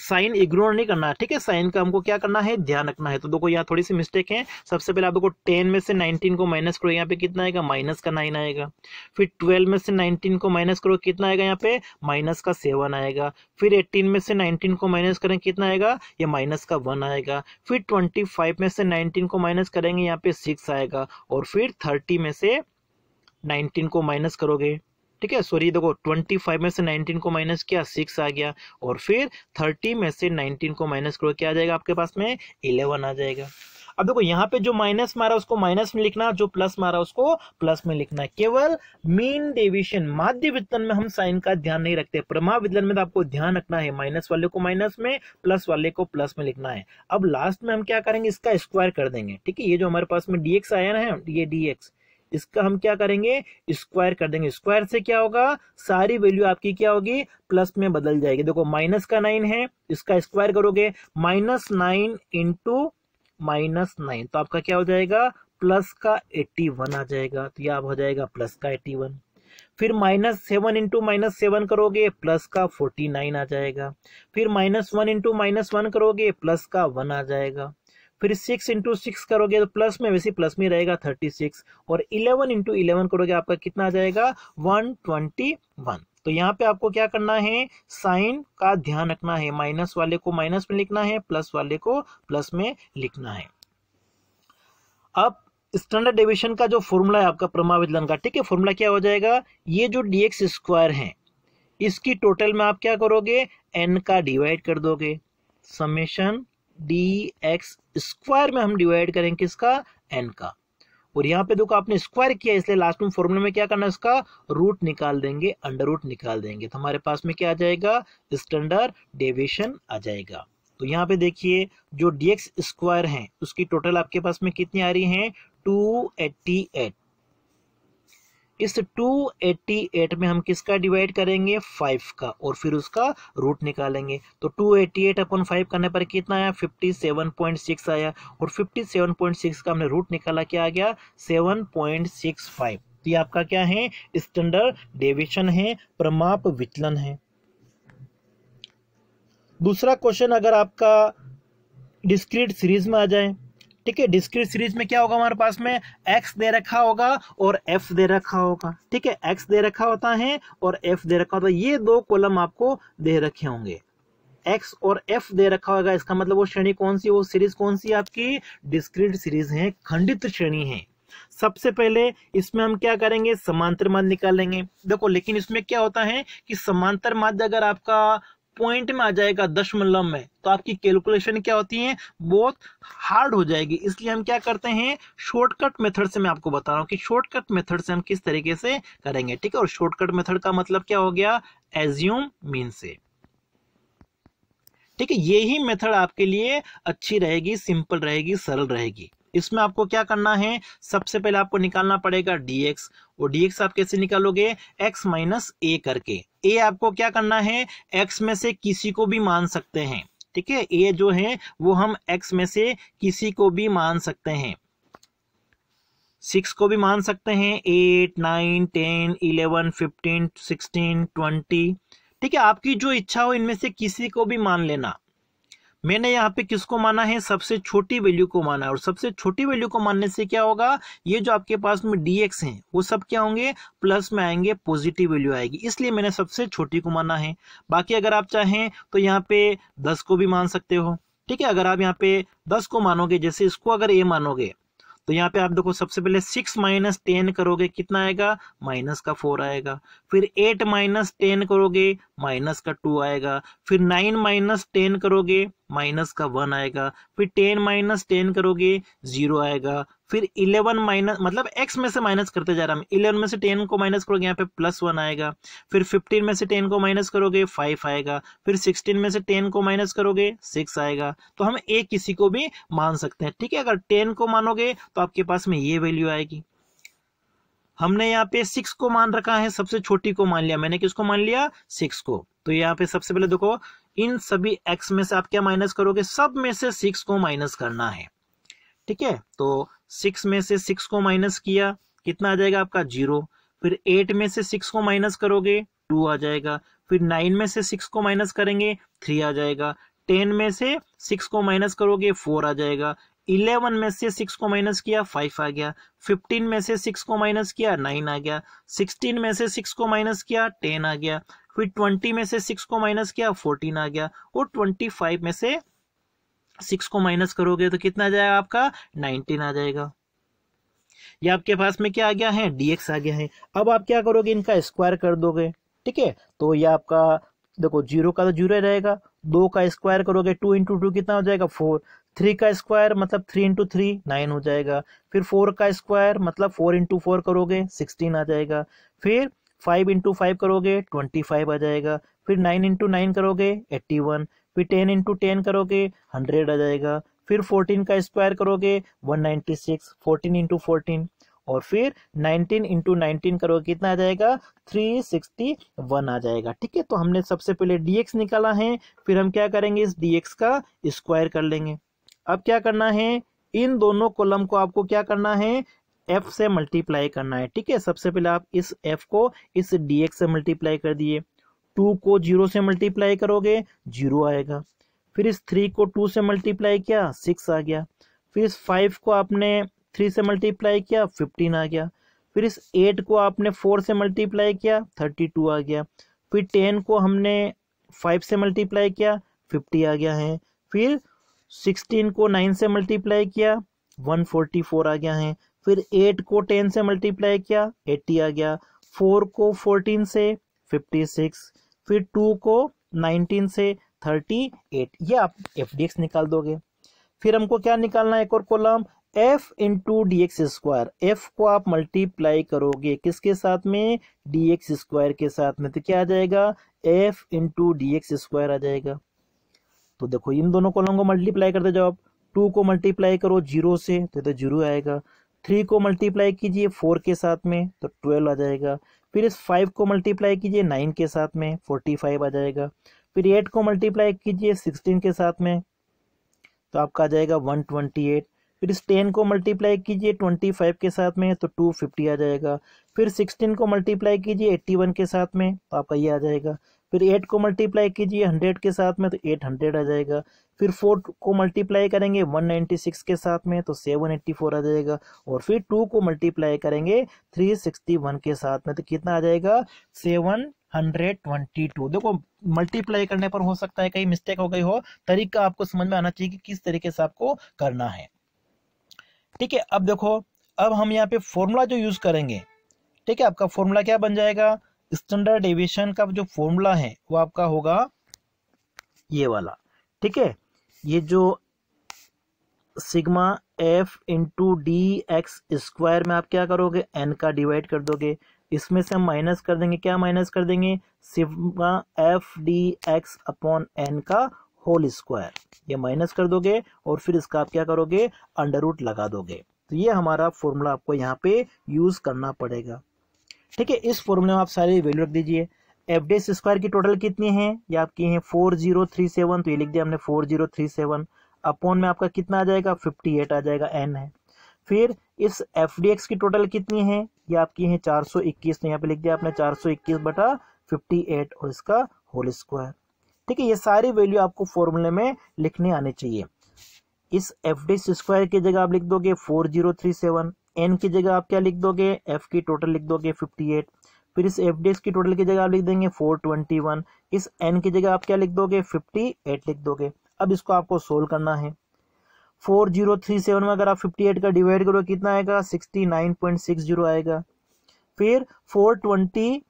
साइन इग्नोर नहीं करना है ठीक है साइन का हमको क्या करना है ध्यान रखना है तो देखो यहाँ थोड़ी सी मिस्टेक है सबसे पहले आप देखो टेन में से नाइनटीन को माइनस करो यहाँ पे कितना आएगा माइनस का नाइन आएगा फिर ट्वेल्व में से नाइनटीन को माइनस करो कितना आएगा यहाँ पे माइनस का सेवन आएगा फिर एट्टीन में से नाइनटीन को माइनस करें कितना आएगा ये माइनस का वन आएगा फिर ट्वेंटी फाइव में से नाइनटीन को माइनस करेंगे यहाँ पे सिक्स आएगा और फिर थर्टी में से नाइनटीन को माइनस करोगे ठीक है सॉरी देखो ट्वेंटी फाइव में से नाइनटीन को माइनस किया सिक्स आ गया और फिर थर्टी में से नाइनटीन को माइनस करोगे क्या आ जाएगा आपके पास में इलेवन आ जाएगा अब देखो यहाँ पे जो माइनस मारा उसको माइनस में लिखना जो प्लस मारा उसको प्लस में लिखना केवल मीन डेविएशन माध्य वितरण में हम साइन का ध्यान नहीं रखते प्रमा वितरण में तो आपको ध्यान रखना है माइनस वाले को माइनस में प्लस वाले को प्लस में लिखना है अब लास्ट में हम क्या करेंगे इसका स्क्वायर कर देंगे ठीक है ये जो हमारे पास में डीएक्स आया ना है ये डीएक्स इसका हम क्या करेंगे स्क्वायर कर देंगे स्क्वायर से क्या होगा सारी वैल्यू आपकी क्या होगी प्लस में बदल जाएगी देखो माइनस का नाइन है इसका स्क्वायर करोगे minus nine into minus nine तो आपका क्या हो जाएगा प्लस का एट्टी वन आ जाएगा तो यह हो जाएगा प्लस का एट्टी वन फिर minus seven into minus seven करोगे प्लस का फोर्टी नाइन आ जाएगा फिर minus one into minus one करोगे प्लस का वन आ जाएगा फिर सिक्स इंटू सिक्स करोगे तो प्लस में वैसे प्लस में रहेगा थर्टी सिक्स और इलेवन इंटू इलेवन करोगे आपका कितना आ जाएगा वन ट्वेंटी वन तो यहाँ पे आपको क्या करना है साइन का ध्यान रखना है माइनस वाले को माइनस में लिखना है प्लस वाले को प्लस में लिखना है अब स्टैंडर्ड डेविएशन का जो फॉर्मूला है आपका प्रमाविदलन का ठीक है फॉर्मूला क्या हो जाएगा ये जो डी एक्स स्क्वायर है इसकी टोटल में आप क्या करोगे एन का डिवाइड कर दोगे समेशन डी एक्स स्क्वायर में हम डिवाइड करें किसका एन का और यहाँ पे देखो आपने स्क्वायर किया इसलिए लास्ट में फॉर्मूले में क्या करना है इसका रूट निकाल देंगे अंडर रूट निकाल देंगे तो हमारे पास में क्या आ जाएगा स्टैंडर्ड डेविएशन आ जाएगा तो यहाँ पे देखिए जो डी एक्स स्क्वायर है उसकी टोटल आपके पास में कितनी आ रही है टू एट्टी एट इस 288 में हम किसका डिवाइड करेंगे 5 का और फिर उसका रूट निकालेंगे तो 288 एट्टी एट अपन फाइव करने पर कितना आया 57.6 आया और 57.6 का हमने रूट निकाला क्या आ गया 7.65 तो ये आपका क्या है स्टैंडर्ड डेविएशन है प्रमाप विचलन है दूसरा क्वेश्चन अगर आपका डिस्क्रीट सीरीज में आ जाए ठीक है डिस्क्रीट सीरीज में क्या होगा हमारे पास में एक्स दे रखा होगा और एफ दे रखा होगा ठीक है एक्स दे रखा होता है और एफ दे रखा होता है ये दो कॉलम आपको दे रखे होंगे एक्स और एफ दे रखा होगा इसका मतलब वो श्रेणी कौन सी वो सीरीज कौन सी आपकी डिस्क्रीट सीरीज है खंडित श्रेणी है सबसे पहले इसमें हम क्या करेंगे समांतर माध्य निकालेंगे देखो लेकिन इसमें क्या होता है कि समांतर माध्य अगर आपका पॉइंट में आ जाएगा दशमलव में तो आपकी कैलकुलेशन क्या होती है बहुत हार्ड हो जाएगी इसलिए हम क्या करते हैं शॉर्टकट मेथड से मैं आपको बता रहा हूँ कि शॉर्टकट मेथड से हम किस तरीके से करेंगे ठीक है और शॉर्टकट मेथड का मतलब क्या हो गया एज्यूम मीन से ठीक है यही मेथड आपके लिए अच्छी रहेगी सिंपल रहेगी सरल रहेगी इसमें आपको क्या करना है सबसे पहले आपको निकालना पड़ेगा dx और dx आप कैसे निकालोगे x माइनस ए करके ए आपको क्या करना है x में से किसी को भी मान सकते हैं ठीक है ए जो है वो हम x में से किसी को भी मान सकते हैं सिक्स को भी मान सकते हैं eight nine ten eleven fifteen sixteen twenty ठीक है आपकी जो इच्छा हो इनमें से किसी को भी मान लेना मैंने यहाँ पे किसको माना है सबसे छोटी वैल्यू को माना है और सबसे छोटी वैल्यू को मानने से क्या होगा ये जो आपके पास में डी एक्स हैं वो सब क्या होंगे प्लस में आएंगे पॉजिटिव वैल्यू आएगी इसलिए मैंने सबसे छोटी को माना है बाकी अगर आप चाहें तो यहाँ पे दस को भी मान सकते हो ठीक है अगर आप यहाँ पे दस को मानोगे जैसे इसको अगर ए मानोगे तो यहाँ पे आप देखो सबसे पहले सिक्स माइनस टेन करोगे कितना आएगा माइनस का फोर आएगा फिर एट माइनस टेन करोगे माइनस का टू आएगा फिर नाइन माइनस टेन करोगे माइनस का वन आएगा फिर टेन माइनस टेन करोगे जीरो आएगा फिर इलेवन माइनस मतलब एक्स में से माइनस करते जा रहा हूँ इलेवन में से टेन को माइनस करोगे यहाँ पे प्लस वन आएगा फिर फिफ्टीन में से टेन को माइनस करोगे फाइव आएगा फिर सिक्सटीन में से टेन को माइनस करोगे सिक्स आएगा तो हम ए किसी को भी मान सकते हैं ठीक है अगर टेन को मानोगे तो आपके पास में ये वैल्यू आएगी हमने यहाँ पे सिक्स को मान रखा है सबसे छोटी को मान लिया मैंने किसको मान लिया सिक्स को तो यहाँ पे सबसे पहले देखो इन सभी एक्स में से आप क्या माइनस करोगे सब में से सिक्स को माइनस करना है ठीक है तो सिक्स में से सिक्स को माइनस किया कितना आ जाएगा आपका जीरो फिर एट में से सिक्स को माइनस करोगे टू आ जाएगा फिर नाइन में से सिक्स को माइनस करेंगे थ्री आ जाएगा टेन में से सिक्स को माइनस करोगे फोर आ जाएगा इलेवन में से सिक्स को माइनस किया फाइव आ गया फिफ्टीन में से सिक्स को माइनस किया नाइन आ गया सिक्सटीन में से सिक्स को माइनस किया टेन आ गया फिर ट्वेंटी में से सिक्स को माइनस किया फोर्टीन आ गया और ट्वेंटी फाइव में से सिक्स को माइनस करोगे तो कितना आ जाएगा आपका नाइनटीन आ जाएगा ये आपके पास में क्या आ गया है डीएक्स आ गया है अब आप क्या करोगे इनका स्क्वायर कर दोगे ठीक है तो ये आपका देखो जीरो का तो जीरो रहेगा दो का स्क्वायर करोगे टू इंटू टू कितना हो जाएगा फोर थ्री का स्क्वायर मतलब थ्री इंटू थ्री नाइन हो जाएगा फिर फोर का स्क्वायर मतलब फोर इंटू फोर करोगे सिक्सटीन आ जाएगा फिर फाइव इंटू फाइव करोगे ट्वेंटी फाइव आ जाएगा फिर नाइन इंटू नाइन करोगे एट्टी वन फिर टेन इंटू टेन करोगे हंड्रेड आ जाएगा फिर फोर्टीन का स्क्वायर करोगे one ninety six fourteen into fourteen और फिर नाइनटीन इंटू नाइनटीन करोगे कितना आ जाएगा थ्री सिक्सटी वन आ जाएगा ठीक है तो हमने सबसे पहले dx निकाला है फिर हम क्या करेंगे इस dx का स्क्वायर कर लेंगे अब क्या करना है इन दोनों कॉलम को आपको क्या करना है f से मल्टीप्लाई करना है ठीक है सबसे पहले आप इस f को इस dx से मल्टीप्लाई कर दिए टू को जीरो से मल्टीप्लाई करोगे जीरो आएगा फिर इस थ्री को टू से मल्टीप्लाई किया सिक्स आ गया फिर इस फाइव को आपने थ्री से मल्टीप्लाई किया फिफ्टीन आ गया फिर इस एट को आपने फोर से मल्टीप्लाई किया थर्टी टू आ गया फिर टेन को हमने फाइव से मल्टीप्लाई किया फिफ्टी आ गया है फिर सिक्सटीन को नाइन से मल्टीप्लाई किया वन फोर्टी फोर आ गया है फिर एट को टेन से मल्टीप्लाई किया एट्टी आ गया फोर को फोर्टीन से फिफ्टी सिक्स फिर टू को नाइनटीन से थर्टी एट ये आप एफ डी एक्स निकाल दोगे फिर हमको क्या निकालना है एक और column F to D x square F को आप मल्टीप्लाई करोगे किसके साथ में डी एक्स स्क्वायर के साथ में तो क्या आ जाएगा F into D x square आ जाएगा तो देखो इन दोनों कॉलम को मल्टीप्लाई करते जाओ आप टू को मल्टीप्लाई करो जीरो से तो तो जीरो आएगा थ्री को मल्टीप्लाई कीजिए फोर के साथ में तो ट्वेल्व आ जाएगा फिर इस फाइव को मल्टीप्लाई कीजिए नाइन के साथ में फोर्टी फाइव आ जाएगा फिर एट को मल्टीप्लाई कीजिए सिक्सटीन के साथ में तो आपका आ जाएगा वन ट्वेंटी एट फिर इस टेन को मल्टीप्लाई कीजिए ट्वेंटी फाइव के साथ में तो टू फिफ्टी आ जाएगा फिर सिक्सटीन को मल्टीप्लाई कीजिए एट्टी वन के साथ में तो आपका ये आ जाएगा फिर एट को मल्टीप्लाई कीजिए हंड्रेड के साथ में तो एट हंड्रेड आ जाएगा फिर फोर को मल्टीप्लाई करेंगे 196 के साथ में तो 784 आ जाएगा और फिर टू को मल्टीप्लाई करेंगे 361 के साथ में तो कितना आ जाएगा 722 देखो मल्टीप्लाई करने पर हो सकता है कहीं मिस्टेक हो गई हो तरीका आपको समझ में आना चाहिए कि किस तरीके से आपको करना है ठीक है अब देखो अब हम यहाँ पे फॉर्मूला जो यूज करेंगे ठीक है आपका फॉर्मूला क्या बन जाएगा स्टैंडर्ड एविएशन का जो फॉर्मूला है वो आपका होगा ये वाला ठीक है ये जो sigma F into D x square में आप क्या करोगे एन का डिवाइड कर दोगे इसमें से हम माइनस कर देंगे क्या माइनस कर देंगे sigma F D x upon N का होल स्क्वायर ये माइनस कर दोगे और फिर इसका आप क्या करोगे अंडर रूट लगा दोगे तो ये हमारा फॉर्मूला आपको यहाँ पे यूज़ करना पड़ेगा ठीक है इस फॉर्मूले में आप सारी वैल्यू रख दीजिए एफ डी स्क्वायर की टोटल कितनी है ये आपकी है फोर जीरो थ्री सेवन तो ये लिख दिया हमने four zero three seven upon में आपका कितना आ जाएगा फिफ्टी एट आ जाएगा एन है फिर इस एफ डी एक्स की टोटल कितनी है ये आपकी है चार सौ इक्कीस तो यहाँ पे लिख दिया आपने चार सौ इक्कीस बटा फिफ्टी एट और इसका होल स्क्वायर ठीक है ये सारी वैल्यू आपको फॉर्मूले में लिखने आने चाहिए इस एफ डी स्क्वायर की जगह आप लिख दोगे four zero three seven N की जगह आप क्या लिख दोगे एफ की टोटल लिख दोगे फिफ्टी एट फिर इस एफ की टोटल की जगह आप लिख देंगे फोर ट्वेंटी वन इस एन की जगह आप क्या लिख दोगे फिफ्टी एट लिख दोगे अब इसको आपको सोल्व करना है फोर जीरो थ्री सेवन में अगर आप फिफ्टी एट का डिवाइड करोगे कितना आएगा sixty nine point six zero आएगा फिर फोर ट्वेंटी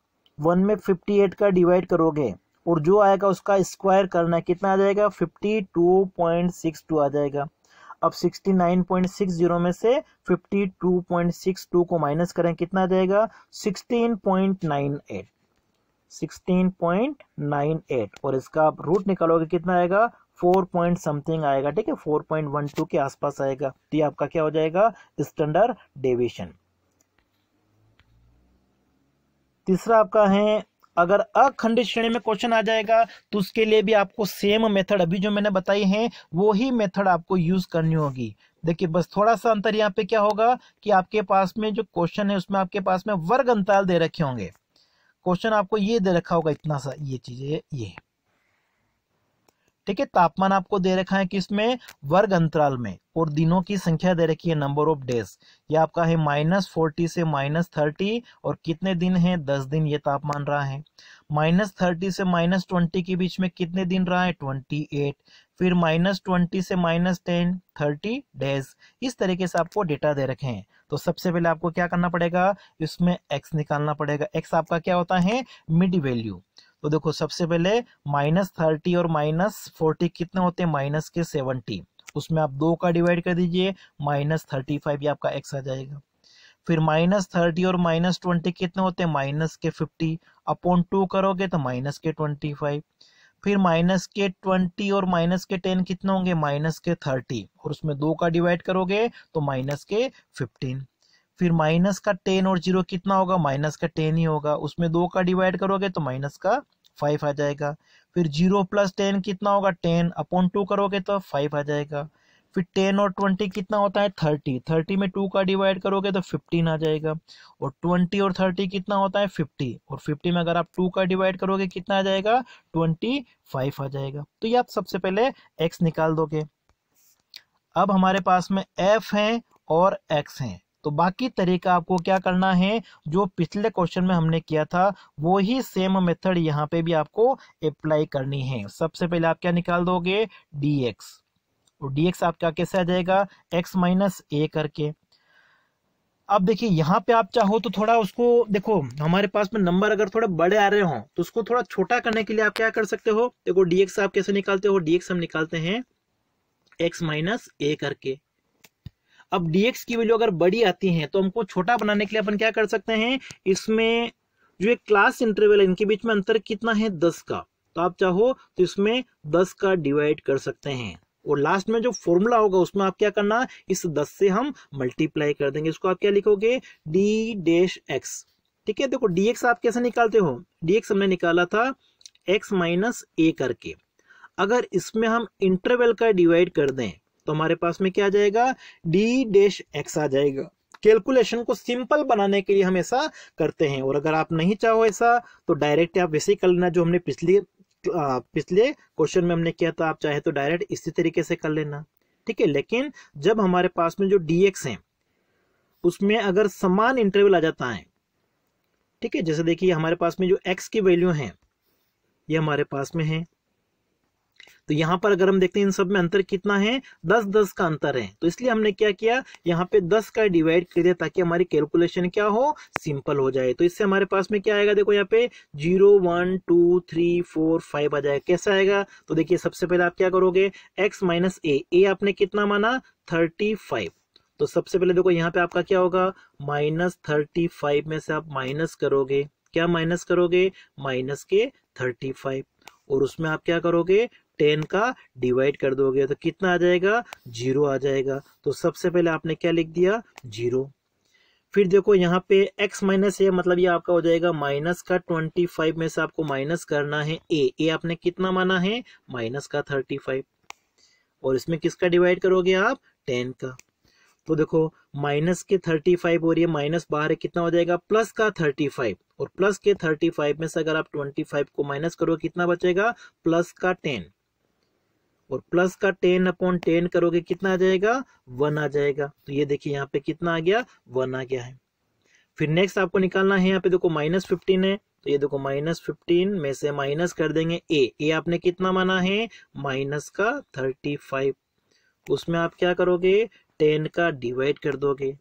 वन में फिफ्टी एट का डिवाइड करोगे और जो आएगा उसका स्क्वायर करना है कितना आ जाएगा fifty two point six two आ जाएगा अब 69.60 में से 52.62 को माइनस करें कितना जाएगा 16.98 16.98 और इसका आप रूट निकालोगे कितना आएगा फोर पॉइंट समथिंग आएगा ठीक है फोर पॉइंट वन टू के आसपास आएगा तो ये आपका क्या हो जाएगा स्टैंडर्ड डेविएशन तीसरा आपका है अगर अखंडित श्रेणी में क्वेश्चन आ जाएगा तो उसके लिए भी आपको सेम मेथड अभी जो मैंने बताई है वो ही मेथड आपको यूज करनी होगी देखिए बस थोड़ा सा अंतर यहाँ पे क्या होगा कि आपके पास में जो क्वेश्चन है उसमें आपके पास में वर्ग अंतराल दे रखे होंगे क्वेश्चन आपको ये दे रखा होगा इतना सा ये चीज ये ठीक है तापमान आपको दे रखा है किसमें वर्ग अंतराल में और दिनों की संख्या दे रखी है नंबर ऑफ डेज ये आपका है माइनस फोर्टी से माइनस थर्टी और कितने दिन है दस दिन ये तापमान रहा है माइनस थर्टी से माइनस ट्वेंटी के बीच में कितने दिन रहा है ट्वेंटी एट फिर माइनस ट्वेंटी से माइनस टेन थर्टी डेज इस तरीके से आपको डेटा दे रखे हैं तो सबसे पहले आपको क्या करना पड़ेगा इसमें एक्स निकालना पड़ेगा एक्स आपका क्या होता है मिड वैल्यू तो देखो सबसे पहले माइनस थर्टी और माइनस फोर्टी कितने होते हैं माइनस के सेवनटी उसमें आप दो का डिवाइड कर दीजिए माइनस थर्टी फाइव ये आपका एक्स आ जाएगा फिर माइनस थर्टी और माइनस ट्वेंटी कितने होते हैं माइनस के फिफ्टी अपॉन टू करोगे तो माइनस के ट्वेंटी फाइव फिर माइनस के ट्वेंटी और माइनस के टेन कितने होंगे माइनस के थर्टी और उसमें दो का डिवाइड करोगे तो माइनस के फिफ्टीन फिर माइनस का टेन और जीरो कितना होगा माइनस का टेन ही होगा उसमें दो का डिवाइड करोगे तो माइनस का फाइव आ जाएगा फिर जीरो प्लस टेन कितना होगा टेन अपॉन टू करोगे तो फाइव आ जाएगा फिर टेन और ट्वेंटी कितना होता है थर्टी थर्टी में टू का डिवाइड करोगे तो फिफ्टीन आ जाएगा और ट्वेंटी और थर्टी कितना होता है फिफ्टी और फिफ्टी में अगर आप टू का डिवाइड करोगे कितना आ जाएगा ट्वेंटी फाइव आ जाएगा तो ये आप सबसे पहले एक्स निकाल दोगे अब हमारे पास में एफ है और एक्स है तो बाकी तरीका आपको क्या करना है जो पिछले क्वेश्चन में हमने किया था वो ही सेम मेथड यहाँ पे भी आपको अप्लाई करनी है सबसे पहले आप क्या निकाल दोगे डी एक्स और डी एक्स आपका कैसे आ जाएगा एक्स माइनस ए करके अब देखिए यहाँ पे आप चाहो तो थोड़ा उसको देखो हमारे पास में नंबर अगर थोड़े बड़े आ रहे हो तो उसको थोड़ा छोटा करने के लिए आप क्या कर सकते हो देखो डीएक्स आप कैसे निकालते हो डीएक्स हम निकालते हैं एक्स माइनस ए करके अब dx की वैल्यू अगर बड़ी आती है तो हमको छोटा बनाने के लिए अपन क्या कर सकते हैं इसमें जो एक क्लास इंटरवल है इनके बीच में अंतर कितना है दस का तो आप चाहो तो इसमें दस का डिवाइड कर सकते हैं और लास्ट में जो फॉर्मूला होगा उसमें आप क्या करना इस दस से हम मल्टीप्लाई कर देंगे इसको आप क्या लिखोगे डी डैश एक्स ठीक है देखो dx आप कैसे निकालते हो dx हमने निकाला था एक्स माइनस ए करके अगर इसमें हम इंटरवल का डिवाइड कर दें तो हमारे पास में क्या आ जाएगा डी डेश एक्स आ जाएगा कैलकुलेशन को सिंपल बनाने के लिए हम ऐसा करते हैं और अगर आप नहीं चाहो ऐसा तो डायरेक्ट आप वैसे ही कर लेना जो हमने पिछले पिछले क्वेश्चन में हमने किया था आप चाहे तो डायरेक्ट इसी तरीके से कर लेना ठीक है लेकिन जब हमारे पास में जो डी एक्स है उसमें अगर समान इंटरवल आ जाता है ठीक है जैसे देखिए हमारे पास में जो एक्स की वैल्यू है ये हमारे पास में है तो यहाँ पर अगर हम देखते हैं इन सब में अंतर कितना है दस दस का अंतर है तो इसलिए हमने क्या किया यहाँ पे दस का डिवाइड कर दिया ताकि हमारी कैलकुलेशन क्या हो सिंपल हो जाए तो इससे हमारे पास में क्या आएगा देखो यहाँ पे zero one two three four five आ जाएगा कैसा आएगा तो देखिए सबसे पहले आप क्या करोगे एक्स माइनस ए ए आपने कितना माना थर्टी फाइव तो सबसे पहले देखो यहाँ पे आपका क्या होगा माइनस थर्टी फाइव में से आप माइनस करोगे क्या माइनस करोगे माइनस के थर्टी फाइव और उसमें आप क्या करोगे टेन का डिवाइड कर दोगे तो कितना आ जाएगा जीरो आ जाएगा तो सबसे पहले आपने क्या लिख दिया जीरो फिर देखो यहाँ पे x माइनस ए मतलब ये आपका हो जाएगा माइनस का 25 में से आपको माइनस करना है a a आपने कितना माना है माइनस का 35 और इसमें किसका डिवाइड करोगे आप 10 का तो देखो माइनस के 35 और ये माइनस बाहर है कितना हो जाएगा प्लस का 35 और प्लस के 35 में से अगर आप 25 को माइनस करोगे कितना बचेगा प्लस का टेन और प्लस का टेन अपॉन टेन करोगे कितना आ जाएगा वन आ जाएगा तो ये देखिए यहाँ पे कितना आ गया वन आ गया है फिर नेक्स्ट आपको निकालना है यहाँ पे देखो माइनस फिफ्टीन है तो ये देखो माइनस फिफ्टीन में से माइनस कर देंगे ए ए आपने कितना माना है माइनस का थर्टी फाइव उसमें आप क्या करोगे टेन का डिवाइड कर दोगे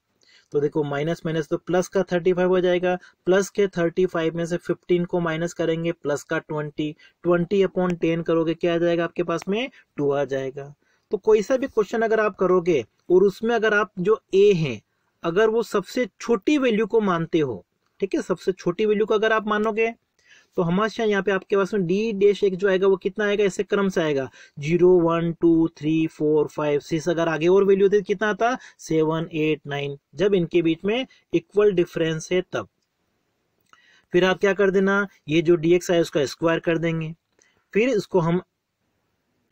तो देखो माइनस माइनस तो प्लस का थर्टी फाइव हो जाएगा प्लस के थर्टी फाइव में से फिफ्टीन को माइनस करेंगे प्लस का ट्वेंटी ट्वेंटी अपॉन टेन करोगे क्या आ जाएगा आपके पास में टू आ जाएगा तो कोई सा भी क्वेश्चन अगर आप करोगे और उसमें अगर आप जो ए हैं अगर वो सबसे छोटी वैल्यू को मानते हो ठीक है सबसे छोटी वैल्यू को अगर आप मानोगे तो हमेशा यहाँ पे आपके पास में डी डेश एक जो आएगा वो कितना आएगा ऐसे क्रम से आएगा zero one two three four five six अगर आगे और वैल्यू होती तो कितना आता सेवन एट नाइन जब इनके बीच में इक्वल डिफरेंस है तब फिर आप क्या कर देना ये जो डी एक्स आया उसका स्क्वायर कर देंगे फिर इसको हम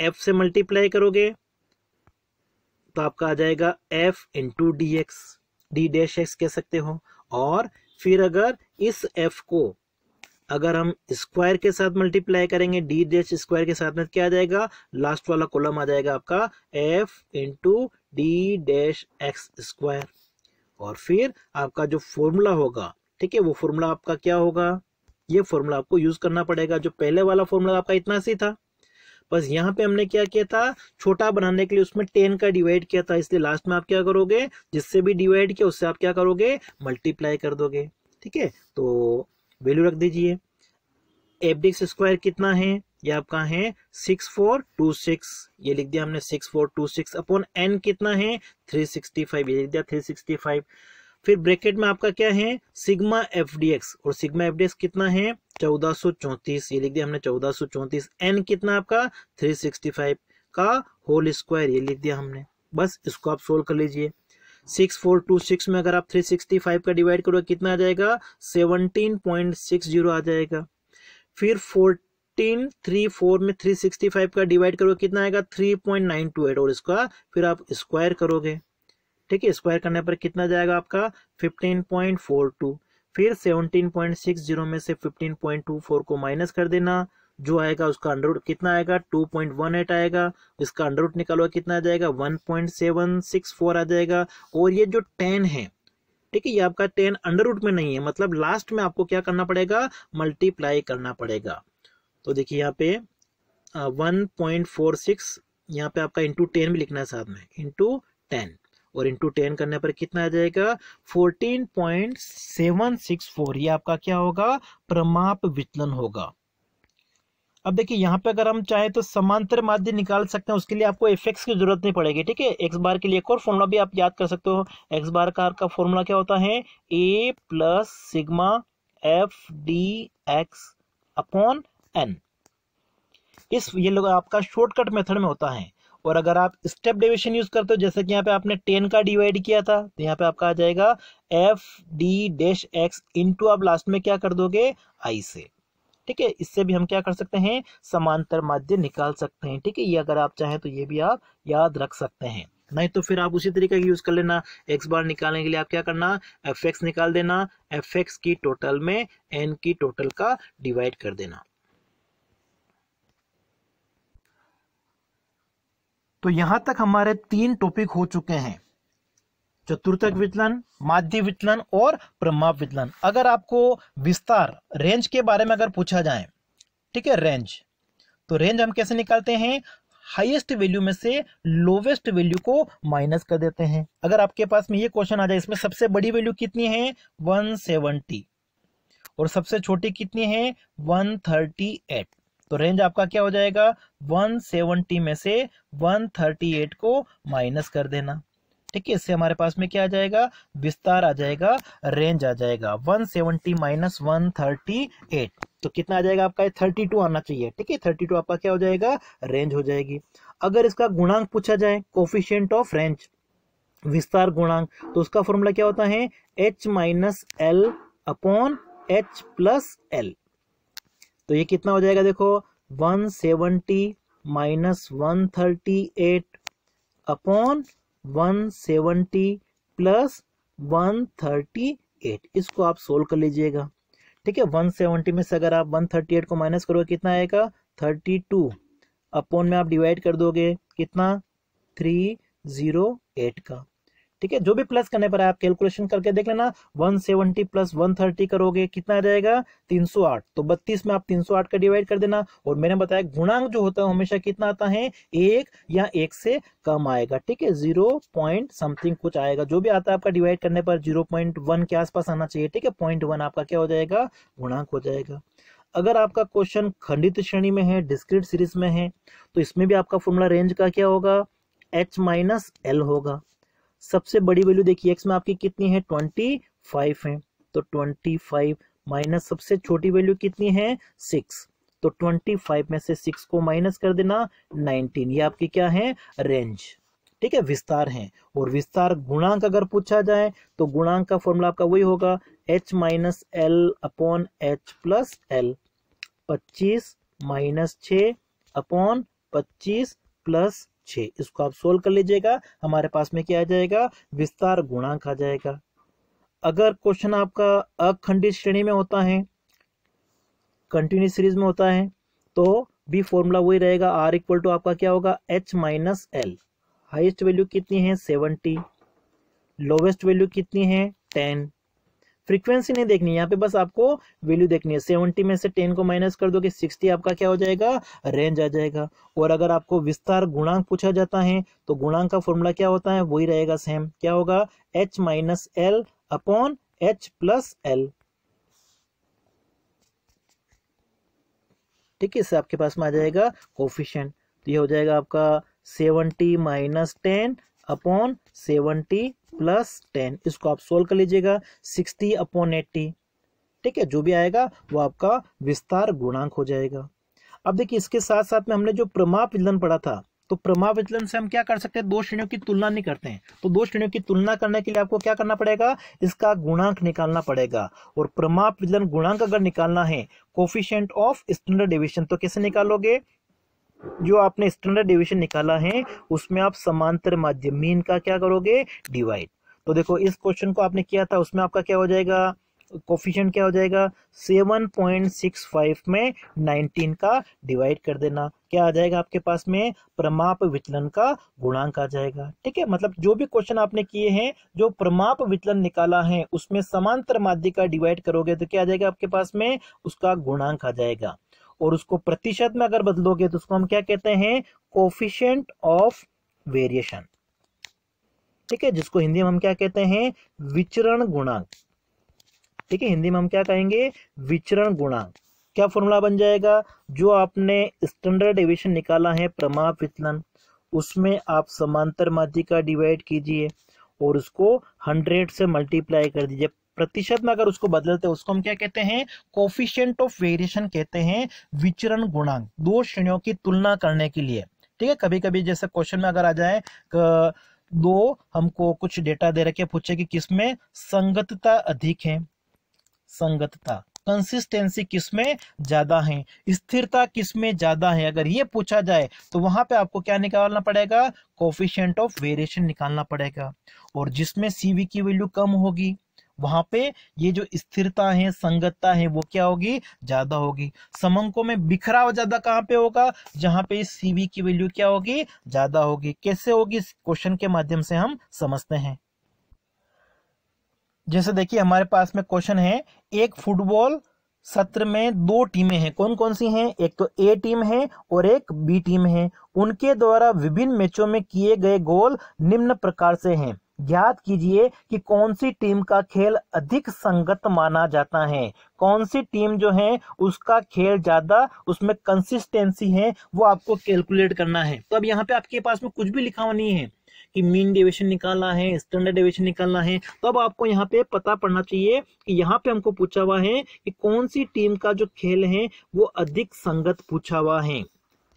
एफ से मल्टीप्लाई करोगे तो आपका आ जाएगा F into D x d dash x कह सकते हो और फिर अगर इस एफ को अगर हम स्क्वायर के साथ मल्टीप्लाई करेंगे डी डैश स्क्वायर के साथ में क्या आ जाएगा लास्ट वाला कॉलम आ जाएगा आपका f into d dash x square और फिर आपका जो फॉर्मूला होगा ठीक है वो फॉर्मूला आपका क्या होगा ये फॉर्मूला आपको यूज करना पड़ेगा जो पहले वाला फॉर्मूला आपका इतना सी था बस यहाँ पे हमने क्या किया था छोटा बनाने के लिए उसमें टेन का डिवाइड किया था इसलिए लास्ट में आप क्या करोगे जिससे भी डिवाइड किया उससे आप क्या करोगे मल्टीप्लाई कर दोगे ठीक है तो वैल्यू रख दीजिए एफडिक्स स्क्वायर कितना है ये आपका है सिक्स फोर टू सिक्स ये लिख दिया हमने six four two six upon n कितना है थ्री सिक्सटी फाइव ये लिख दिया थ्री सिक्सटी फाइव फिर ब्रैकेट में आपका क्या है सिग्मा एफ डी एक्स और सिग्मा एफ डी एक्स कितना है चौदह सौ चौंतीस ये लिख दिया हमने चौदह सौ चौंतीस एन कितना आपका थ्री सिक्सटी फाइव का होल स्क्वायर ये लिख दिया हमने बस इसको आप सोल्व कर लीजिए सिक्स फोर टू सिक्स में अगर आप थ्री सिक्सटी फाइव का डिवाइड करोगे कितना आ जाएगा सेवनटीन पॉइंट सिक्स जीरो आ जाएगा फिर फोर्टीन थ्री फोर में थ्री सिक्सटी फाइव का डिवाइड करोगे कितना आएगा three point nine two eight और इसका फिर आप स्क्वायर करोगे ठीक है स्क्वायर करने पर कितना जाएगा आपका फिफ्टीन पॉइंट फोर टू फिर सेवनटीन पॉइंट सिक्स जीरो में से फिफ्टीन पॉइंट टू फोर को माइनस कर देना जो आएगा उसका अंडरवुड कितना आएगा टू पॉइंट वन एट आएगा इसका अंडरवुड निकालो कितना आ जाएगा one point seven six four आ जाएगा और ये जो टेन है ठीक है ये आपका टेन अंडरवुड में नहीं है मतलब लास्ट में आपको क्या करना पड़ेगा मल्टीप्लाई करना पड़ेगा तो देखिए यहाँ पे वन पॉइंट फोर सिक्स यहाँ पे आपका इंटू टेन भी लिखना है साथ में इंटू टेन और इंटू टेन करने पर कितना आ जाएगा fourteen point seven six four ये आपका क्या होगा प्रमाप विचलन होगा अब देखिए यहाँ पे अगर हम चाहें तो समांतर माध्य निकाल सकते हैं उसके लिए आपको एफ की जरूरत नहीं पड़ेगी ठीक है एक्स बार के लिए एक और फॉर्मूला भी आप याद कर सकते हो एक्स बार का का फॉर्मूला क्या होता है A plus sigma F D x upon n इस ये लोग आपका शॉर्टकट मेथड में होता है और अगर आप स्टेप डिविशन यूज करते हो जैसे कि यहाँ पे आपने टेन का डिवाइड किया था तो यहाँ पे आपका आ जाएगा f d dash x into आप लास्ट में क्या कर दोगे आई से ठीक है इससे भी हम क्या कर सकते हैं समांतर माध्य निकाल सकते हैं ठीक है ये अगर आप चाहें तो ये भी आप याद रख सकते हैं नहीं तो फिर आप उसी तरीके का यूज़ कर लेना एक्स बार निकालने के लिए आप क्या करना एफ एक्स निकाल देना एफ एक्स की टोटल में एन की टोटल का डिवाइड कर देना तो यहां तक हमारे तीन टॉपिक हो चुके हैं चतुर्थक विचलन माध्य विचलन और प्रमाप विचलन अगर आपको विस्तार रेंज के बारे में अगर पूछा जाए ठीक है रेंज तो रेंज हम कैसे निकालते हैं हाईएस्ट वैल्यू में से लोवेस्ट वैल्यू को माइनस कर देते हैं अगर आपके पास में ये क्वेश्चन आ जाए इसमें सबसे बड़ी वैल्यू कितनी है 170 और सबसे छोटी कितनी है 138 तो रेंज आपका क्या हो जाएगा 170 में से 138 को माइनस कर देना ठीक है इससे हमारे पास में क्या आ जाएगा विस्तार आ जाएगा रेंज आ जाएगा 170 माइनस एट तो कितना आ जाएगा आपका थर्टी टू आना चाहिए ठीक है थर्टी टू आपका क्या हो जाएगा रेंज हो जाएगी अगर इसका गुणांक पूछा जाए कोफिशियंट ऑफ रेंज विस्तार गुणांक तो उसका फॉर्मूला क्या होता है H minus L upon H plus L तो ये कितना हो जाएगा देखो 170 seventy minus one upon 170 plus 138 इसको आप सोल्व कर लीजिएगा ठीक है 170 में से अगर आप 138 को माइनस करोगे कितना आएगा 32 अपॉन में आप डिवाइड कर दोगे कितना 308 का ठीक है जो भी प्लस करने पर आप कैलकुलेशन करके देख लेना 170 प्लस 130 करोगे कितना आ जाएगा 308 तो 32 में आप 308 का डिवाइड कर देना और मैंने बताया गुणांक जो होता है हमेशा कितना आता है एक या एक से कम आएगा ठीक है जीरो पॉइंट समथिंग कुछ आएगा जो भी आता है आपका डिवाइड करने पर जीरो पॉइंट वन के आसपास आना चाहिए ठीक है पॉइंट वन आपका क्या हो जाएगा गुणांक हो जाएगा अगर आपका क्वेश्चन खंडित श्रेणी में है डिस्क्रिट सीरीज में है तो इसमें भी आपका फॉर्मूला रेंज का क्या होगा एच माइनस एल होगा सबसे बड़ी वैल्यू देखिए एक्स में आपकी कितनी है ट्वेंटी फाइव है तो ट्वेंटी फाइव माइनस सबसे छोटी वैल्यू कितनी है सिक्स तो ट्वेंटी फाइव में से सिक्स को माइनस कर देना नाइनटीन ये आपकी क्या है रेंज ठीक है विस्तार है और विस्तार गुणांक अगर पूछा जाए तो गुणांक का फॉर्मूला आपका वही होगा H minus L upon H plus L पच्चीस माइनस छ अपॉन पच्चीस प्लस छः इसको आप सोल्व कर लीजिएगा हमारे पास में क्या आ जाएगा विस्तार गुणांक आ जाएगा अगर क्वेश्चन आपका अखंडित श्रेणी में होता है कंटिन्यू सीरीज में होता है तो बी फॉर्मूला वही रहेगा आर इक्वल टू आपका क्या होगा H minus L highest value कितनी है सेवनटी लोवेस्ट वैल्यू कितनी है टेन फ्रीक्वेंसी नहीं देखनी यहाँ पे बस आपको वैल्यू देखनी है सेवेंटी में से टेन को माइनस कर दो सिक्सटी आपका क्या हो जाएगा रेंज आ जाएगा और अगर आपको विस्तार गुणांक पूछा जाता है तो गुणांक का फॉर्मूला क्या होता है वही रहेगा सेम क्या होगा H minus L upon H plus L ठीक है इससे आपके पास में आ जाएगा कोफिशियंट तो ये हो जाएगा आपका seventy minus ten upon seventy plus ten इसको आप सोल्व कर लीजिएगा सिक्सटी अपॉन एट्टी ठीक है जो भी आएगा वो आपका विस्तार गुणांक हो जाएगा अब देखिए इसके साथ साथ में हमने जो प्रमाप विचलन पढ़ा था तो प्रमाप विचलन से हम क्या कर सकते हैं दो श्रेणियों की तुलना नहीं करते हैं तो दो श्रेणियों की तुलना करने के लिए आपको क्या करना पड़ेगा इसका गुणांक निकालना पड़ेगा और प्रमाप विचलन गुणांक अगर निकालना है कोफिशियंट ऑफ स्टैंडर्ड डिविजन तो कैसे निकालोगे जो आपने स्टैंडर्ड डिविजन निकाला है उसमें आप समांतर माध्यम मीन का क्या करोगे डिवाइड तो देखो इस क्वेश्चन को आपने किया था उसमें आपका क्या हो जाएगा कोफिशियंट क्या हो जाएगा 7.65 में 19 का डिवाइड कर देना क्या आ जाएगा आपके पास में प्रमाप वितलन का गुणांक आ जाएगा ठीक है मतलब जो भी क्वेश्चन आपने किए हैं जो प्रमाप वितलन निकाला है उसमें समांतर माध्य का डिवाइड करोगे तो क्या आ जाएगा आपके पास में उसका गुणांक आ जाएगा और उसको प्रतिशत में अगर बदलोगे तो उसको हम क्या कहते हैं कोफिशियंट ऑफ वेरिएशन ठीक है जिसको हिंदी में हम क्या कहते हैं विचरण गुणांक ठीक है हिंदी में हम क्या कहेंगे विचरण गुणांक क्या फॉर्मूला बन जाएगा जो आपने स्टैंडर्ड एविशन निकाला है प्रमाप विचलन उसमें आप समांतर माध्यिका डिवाइड कीजिए और उसको हंड्रेड से मल्टीप्लाई कर दीजिए प्रतिशत में अगर उसको बदलते हैं उसको हम क्या कहते हैं कोफिशियंट ऑफ वेरिएशन कहते हैं विचरण गुणांक दो श्रेणियों की तुलना करने के लिए ठीक है कभी कभी जैसे क्वेश्चन में अगर आ जाए दो हमको कुछ डेटा दे रखे पूछे कि किसमें संगतता अधिक है संगतता कंसिस्टेंसी किसमें ज्यादा है स्थिरता किसमें ज्यादा है अगर ये पूछा जाए तो वहां पे आपको क्या निकालना पड़ेगा कोफिशियंट ऑफ वेरिएशन निकालना पड़ेगा और जिसमें सीवी की वैल्यू कम होगी वहां पे ये जो स्थिरता है संगतता है वो क्या होगी ज्यादा होगी समंकों में बिखराव ज्यादा कहाँ पे होगा जहां पे सीवी की वैल्यू क्या होगी ज्यादा होगी कैसे होगी इस क्वेश्चन के माध्यम से हम समझते हैं जैसे देखिए हमारे पास में क्वेश्चन है एक फुटबॉल सत्र में दो टीमें हैं कौन कौन सी हैं एक तो ए टीम है और एक बी टीम है उनके द्वारा विभिन्न मैचों में किए गए गोल निम्न प्रकार से हैं ज्ञात कीजिए कि कौन सी टीम का खेल अधिक संगत माना जाता है कौन सी टीम जो है उसका खेल ज्यादा उसमें कंसिस्टेंसी है वो आपको कैलकुलेट करना है तो अब यहाँ पे आपके पास में कुछ भी लिखा हुआ नहीं है कि मीन डिवेशन निकालना है स्टैंडर्ड डेविएशन निकालना है तो अब आपको यहाँ पे पता पड़ना चाहिए कि यहाँ पे हमको पूछा हुआ है कि कौन सी टीम का जो खेल है वो अधिक संगत पूछा हुआ है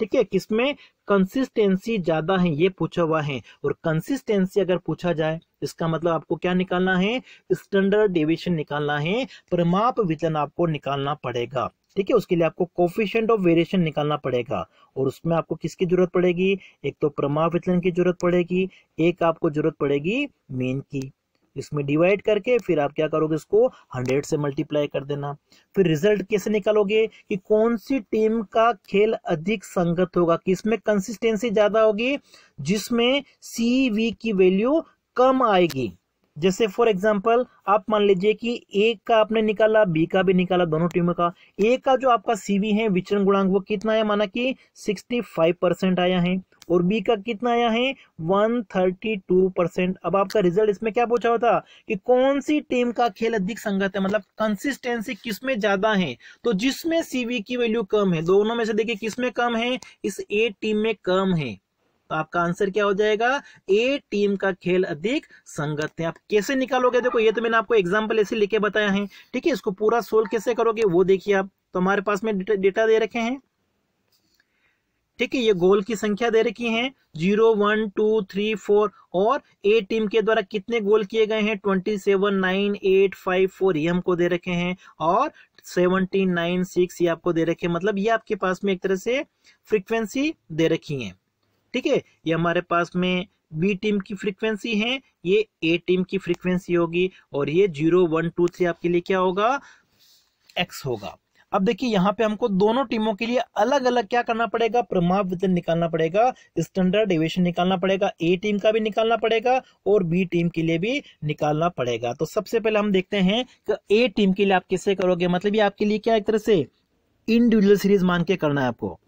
ठीक है किसमें कंसिस्टेंसी ज्यादा है ये पूछा हुआ है और कंसिस्टेंसी अगर पूछा जाए इसका मतलब आपको क्या निकालना है स्टैंडर्ड डेविएशन निकालना है परमाप वितरण आपको निकालना पड़ेगा ठीक है उसके लिए आपको कोफिशियंट ऑफ वेरिएशन निकालना पड़ेगा और उसमें आपको किसकी जरूरत पड़ेगी एक तो प्रमाप विचलन की जरूरत पड़ेगी एक आपको जरूरत पड़ेगी मेन की इसमें डिवाइड करके फिर आप क्या करोगे इसको हंड्रेड से मल्टीप्लाई कर देना फिर रिजल्ट कैसे निकालोगे कि कौन सी टीम का खेल अधिक संगत होगा किसमें कंसिस्टेंसी ज़्यादा होगी जिसमें सी वी की वैल्यू कम आएगी जैसे फॉर एग्जाम्पल आप मान लीजिए कि ए का आपने निकाला बी का भी निकाला दोनों टीमों का ए का जो आपका सीवी है विचरण गुणांक वो कितना है माना कि 65 परसेंट आया है और बी का कितना आया है 132 परसेंट अब आपका रिजल्ट इसमें क्या पूछा होता कि कौन सी टीम का खेल अधिक संगत है मतलब कंसिस्टेंसी किसमें ज्यादा है तो जिसमें सीवी की वैल्यू कम है दोनों में से देखिए किसमें कम है इस ए टीम में कम है तो आपका आंसर क्या हो जाएगा ए टीम का खेल अधिक संगत है आप कैसे निकालोगे देखो ये तो मैंने आपको एग्जाम्पल ऐसे लिखे बताया है ठीक है इसको पूरा सोल्व कैसे करोगे वो देखिए आप तो हमारे पास में डेटा दे रखे हैं ठीक है ये गोल की संख्या दे रखी है zero one two three four और ए टीम के द्वारा कितने गोल किए गए हैं twenty seven nine eight five four ये हमको दे रखे हैं और सेवनटीन नाइन सिक्स ये आपको दे रखे हैं मतलब ये आपके पास में एक तरह से फ्रीक्वेंसी दे रखी है ठीक है ये हमारे पास में बी टीम की फ्रीक्वेंसी है ये ए टीम की फ्रीक्वेंसी होगी और ये जीरो वन टू थ्री आपके लिए क्या होगा एक्स होगा अब देखिए यहाँ पे हमको दोनों टीमों के लिए अलग अलग क्या करना पड़ेगा प्रमाप वितरण निकालना पड़ेगा स्टैंडर्ड डिविएशन निकालना पड़ेगा ए टीम का भी निकालना पड़ेगा और बी टीम के लिए भी निकालना पड़ेगा तो सबसे पहले हम देखते हैं कि ए टीम के लिए आप किससे करोगे मतलब ये आपके लिए क्या एक तरह से इंडिविजुअल सीरीज मान के करना है आपको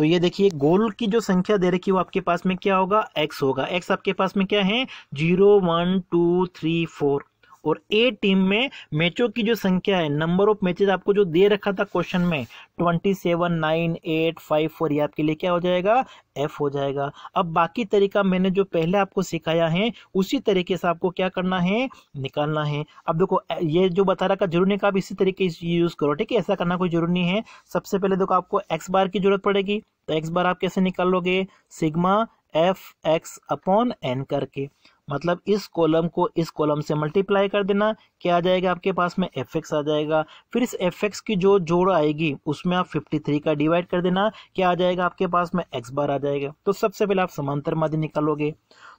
तो ये देखिए गोल की जो संख्या दे रखी है वो आपके पास में क्या होगा एक्स होगा एक्स आपके पास में क्या है zero one two three four और ए टीम में मैचों की जो संख्या है नंबर ऑफ मैचेस आपको जो दे रखा था क्वेश्चन में twenty seven nine eight five four ये आपके लिए क्या हो जाएगा एफ हो जाएगा अब बाकी तरीका मैंने जो पहले आपको सिखाया है उसी तरीके से आपको क्या करना है निकालना है अब देखो ये जो बता रहा था जरूरी का आप इसी तरीके से यूज़ करो ठीक है ऐसा करना कोई जरूरी नहीं है सबसे पहले देखो आपको एक्स बार की जरूरत पड़ेगी तो एक्स बार आप कैसे निकाल लोगे sigma F x upon n करके मतलब इस कॉलम को इस कॉलम से मल्टीप्लाई कर देना क्या आ जाएगा आपके पास में एफ एक्स आ जाएगा फिर इस एफ एक्स की जो जोड़ आएगी उसमें आप फिफ्टी थ्री का डिवाइड कर देना क्या आ जाएगा आपके पास में एक्स बार आ जाएगा तो सबसे पहले आप समांतर माध्य निकालोगे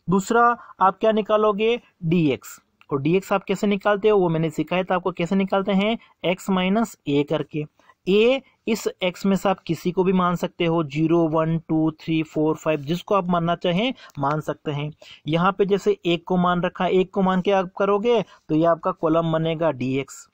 दूसरा आप क्या निकालोगे डी एक्स और डी एक्स आप कैसे निकालते हो वो मैंने सिखाया था आपको कैसे निकालते हैं एक्स माइनस ए करके ए इस एक्स में से आप किसी को भी मान सकते हो zero one two three four five जिसको आप मानना चाहें मान सकते हैं यहाँ पे जैसे एक को मान रखा है एक को मान के आप करोगे तो ये आपका कॉलम बनेगा डी एक्स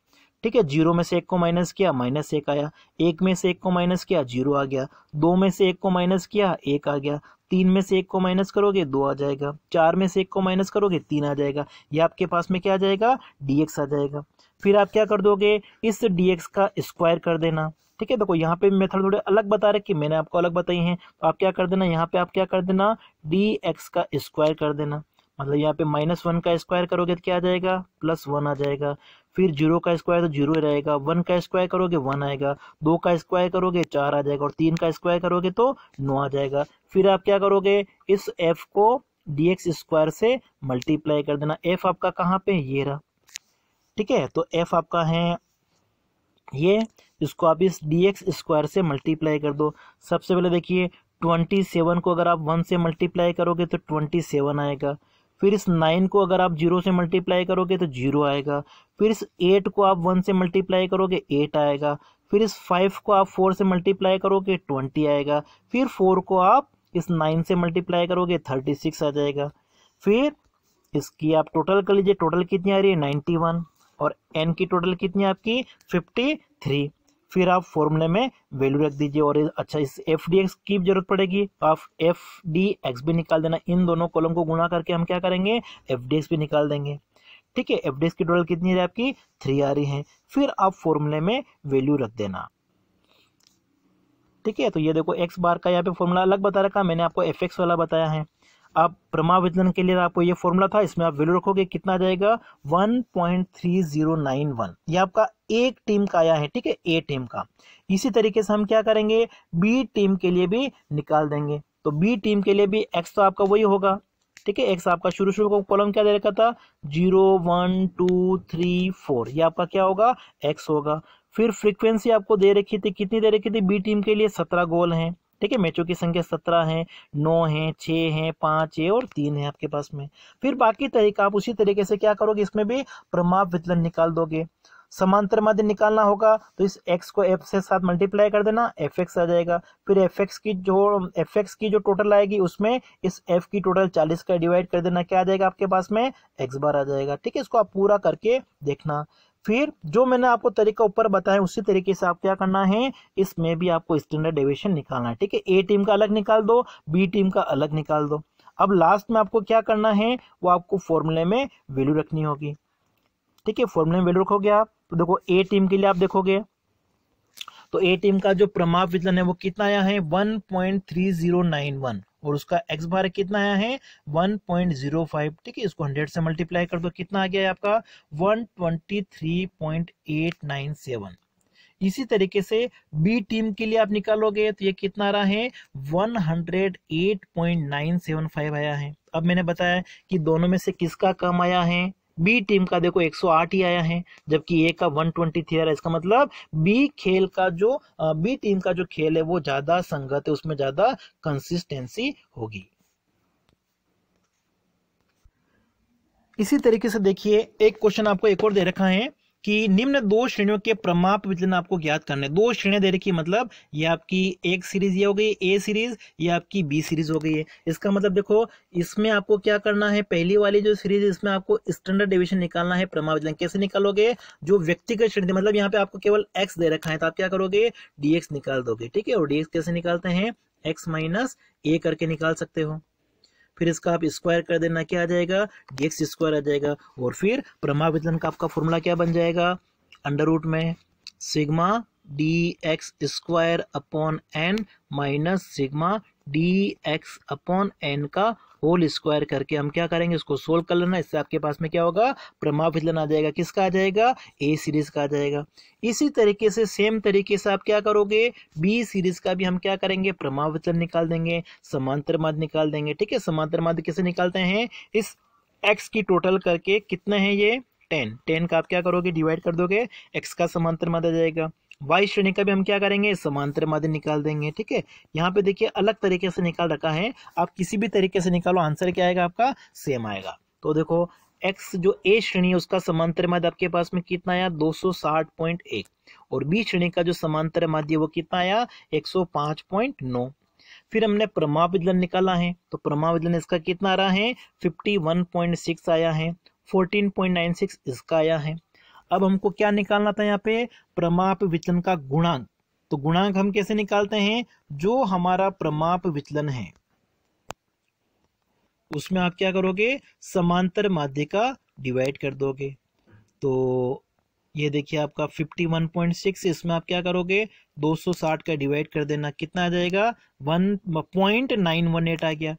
ठीक है जीरो में से एक को माइनस किया माइनस एक आया एक में से एक को माइनस किया जीरो आ गया दो में से एक को माइनस किया एक आ गया तीन में से एक को माइनस करोगे दो आ जाएगा चार में से एक को माइनस करोगे तीन आ जाएगा ये आपके पास में क्या आ जाएगा डी आ जाएगा फिर आप क्या कर दोगे इस डी का स्क्वायर कर देना ठीक है देखो यहाँ पे मेथड थोड़े अलग बता रहे कि मैंने आपको अलग बताई है तो आप क्या कर देना यहाँ पे आप क्या कर देना डी एक्स का स्क्वायर कर देना मतलब यहाँ पे माइनस वन का स्क्वायर करोगे तो क्या आ जाएगा प्लस वन आ जाएगा फिर जीरो का स्क्वायर तो जीरो रहेगा वन का स्क्वायर करोगे वन आएगा दो का स्क्वायर करोगे चार आ जाएगा और तीन का स्क्वायर करोगे तो नौ आ जाएगा फिर आप क्या करोगे इस एफ को डी एक्स स्क्वायर से मल्टीप्लाई कर देना एफ आपका कहाँ पे ये रहा ठीक है तो एफ आपका है ये इसको आप इस डी एक्स स्क्वायर से मल्टीप्लाई कर दो सबसे पहले देखिए ट्वेंटी सेवन को अगर आप वन से मल्टीप्लाई करोगे तो ट्वेंटी सेवन आएगा फिर इस नाइन को अगर आप जीरो से मल्टीप्लाई करोगे तो जीरो आएगा फिर इस एट को आप वन से मल्टीप्लाई करोगे एट आएगा फिर इस फाइव को आप फोर से मल्टीप्लाई करोगे ट्वेंटी आएगा फिर फोर को आप इस नाइन से मल्टीप्लाई करोगे थर्टी सिक्स आ जाएगा फिर इसकी आप टोटल कर लीजिए टोटल कितनी आ रही है नाइन्टी वन और एन की टोटल कितनी आपकी फिफ्टी थ्री फिर आप फॉर्मूले में वैल्यू रख दीजिए और अच्छा इस एफ डी एक्स की जरूरत पड़ेगी तो आप एफ डी एक्स भी निकाल देना इन दोनों कॉलम को गुणा करके हम क्या करेंगे एफ डी एक्स भी निकाल देंगे ठीक है एफ डी एक्स की टोटल कितनी है आपकी थ्री आ रही है फिर आप फॉर्मूले में वैल्यू रख देना ठीक है तो ये देखो एक्स बार का यहाँ पे फॉर्मूला अलग बता रखा मैंने आपको एफ एक्स वाला बताया है अब प्रमा विचलन के लिए आपको ये फॉर्मूला था इसमें आप वैल्यू रखोगे कितना आ जाएगा 1.3091 ये आपका एक टीम का आया है ठीक है ए टीम का इसी तरीके से हम क्या करेंगे बी टीम के लिए भी निकाल देंगे तो बी टीम के लिए भी एक्स तो आपका वही होगा ठीक है एक्स आपका शुरू शुरू को कॉलम क्या दे रखा था zero one two three four ये आपका क्या होगा एक्स होगा फिर फ्रीक्वेंसी आपको दे रखी थी कितनी दे रखी थी बी टीम के लिए सत्रह गोल हैं ठीक है मैचों की संख्या सत्रह है नौ है छः है पाँच है और तीन है आपके पास में फिर बाकी तरीका आप उसी तरीके से क्या करोगे इसमें भी प्रमाप विचलन निकाल दोगे समांतर माध्य निकालना होगा तो इस x को f से साथ मल्टीप्लाई कर देना एफ एक्स आ जाएगा फिर एफ एक्स की जो एफ एक्स की जो टोटल आएगी उसमें इस f की टोटल 40 का डिवाइड कर देना क्या आ जाएगा आपके पास में x बार आ जाएगा ठीक है इसको आप पूरा करके देखना फिर जो मैंने आपको तरीका ऊपर बताया उसी तरीके से आप क्या करना है इसमें भी आपको स्टैंडर्ड डेविएशन निकालना है ठीक है ए टीम का अलग निकाल दो बी टीम का अलग निकाल दो अब लास्ट में आपको क्या करना है वो आपको फॉर्मूले में वैल्यू रखनी होगी ठीक है फॉर्मूले में वैल्यू रखोगे आप तो देखो ए टीम के लिए आप देखोगे तो ए टीम का जो प्रमाप विचलन है वो कितना आया है वन और उसका एक्स बार कितना आया है 1.05 ठीक है इसको 100 से मल्टीप्लाई कर दो कितना आ गया है आपका 123.897 इसी तरीके से बी टीम के लिए आप निकालोगे तो ये कितना रहा है 108.975 आया है अब मैंने बताया कि दोनों में से किसका कम आया है बी टीम का देखो 108 ही आया है जबकि ए का 123 है इसका मतलब बी खेल का जो बी टीम का जो खेल है वो ज्यादा संगत है उसमें ज्यादा कंसिस्टेंसी होगी इसी तरीके से देखिए एक क्वेश्चन आपको एक और दे रखा है कि निम्न दो श्रेणियों के प्रमाप विचलन आपको ज्ञात करने दो श्रेणियां दे रखी मतलब ये आपकी एक सीरीज ये हो गई ए सीरीज या आपकी बी सीरीज हो गई है इसका मतलब देखो इसमें आपको क्या करना है पहली वाली जो सीरीज इसमें आपको स्टैंडर्ड डिविजन निकालना है प्रमाप विचलन कैसे निकालोगे जो व्यक्तिगत श्रेणी मतलब यहाँ पे आपको केवल एक्स दे रखा है तो आप क्या करोगे डीएक्स निकाल दोगे ठीक है और डीएक्स कैसे निकालते हैं एक्स माइनस ए करके निकाल सकते हो फिर इसका आप स्क्वायर कर देना क्या आ जाएगा डी एक्स स्क्वायर आ जाएगा और फिर प्रमा का आपका फॉर्मूला क्या बन जाएगा अंडर रूट में sigma d x square upon n minus sigma d x upon N का होल स्क्वायर करके हम क्या करेंगे इसको सोल्व कर लेना इससे आपके पास में क्या होगा प्रमा विचलन आ जाएगा किसका आ जाएगा ए सीरीज का आ जाएगा इसी तरीके से सेम तरीके से आप क्या करोगे बी सीरीज का भी हम क्या करेंगे प्रमा विचलन निकाल देंगे समांतर माध्य निकाल देंगे ठीक है समांतर माध्य कैसे निकालते हैं इस एक्स की टोटल करके कितना है ये टेन टेन का आप क्या करोगे डिवाइड कर दोगे एक्स का समांतर माध्य आ जाएगा वाई श्रेणी का भी हम क्या करेंगे समांतर माध्य निकाल देंगे ठीक है यहाँ पे देखिए अलग तरीके से निकाल रखा है आप किसी भी तरीके से निकालो आंसर क्या आएगा आपका सेम आएगा तो देखो एक्स जो ए श्रेणी है उसका समांतर माध्य आपके पास में कितना आया एक और बी श्रेणी का जो समांतर माध्य वो कितना आया नौ फिर हमने प्रमा विदलन निकाला है तो प्रमा विदलन इसका कितना आ रहा है सिक्स आया है 14.96 इसका आया है अब हमको क्या निकालना था यहाँ पे प्रमाप विचलन का गुणांक तो गुणांक हम कैसे निकालते हैं जो हमारा प्रमाप विचलन है उसमें आप क्या करोगे समांतर माध्य का डिवाइड कर दोगे तो ये देखिए आपका 51.6 इसमें आप क्या करोगे 260 का डिवाइड कर देना कितना आ जाएगा 1.918 आ गया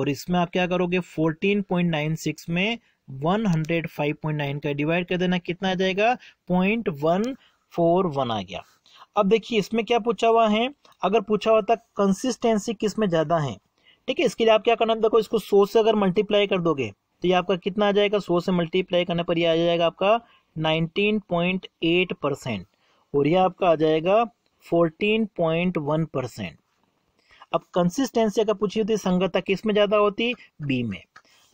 और इसमें आप क्या करोगे 14.96 में 105.9 का डिवाइड कर देना कितना आ जाएगा पॉइंट वन फोर वन आ गया अब देखिए इसमें क्या पूछा हुआ है अगर पूछा हुआ था कंसिस्टेंसी किस में ज़्यादा है ठीक है इसके लिए आप क्या करना देखो इसको सो से अगर मल्टीप्लाई कर दोगे तो ये आपका कितना आ जाएगा सो से मल्टीप्लाई करने पर ये आ जाएगा आपका 19.8 परसेंट और ये आपका आ जाएगा 14.1 परसेंट अब कंसिस्टेंसी अगर पूछी होती संगता किस में ज़्यादा होती बी में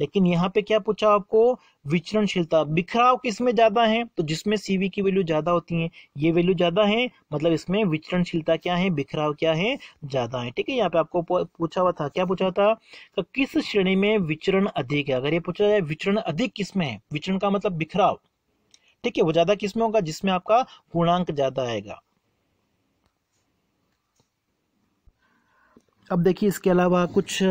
लेकिन यहाँ पे क्या पूछा आपको विचरणशीलता बिखराव किस में ज्यादा है तो जिसमें सीवी की वैल्यू ज्यादा होती है ये वैल्यू ज्यादा है मतलब इसमें विचरणशीलता क्या है बिखराव क्या है ज्यादा है ठीक है यहाँ पे आपको पूछा हुआ था क्या पूछा था कि तो किस श्रेणी में विचरण अधिक है अगर ये पूछा जाए विचरण अधिक किसमें है विचरण का मतलब बिखराव ठीक है वो ज्यादा किसमें होगा जिसमें आपका गुणांक ज्यादा आएगा अब देखिए इसके अलावा कुछ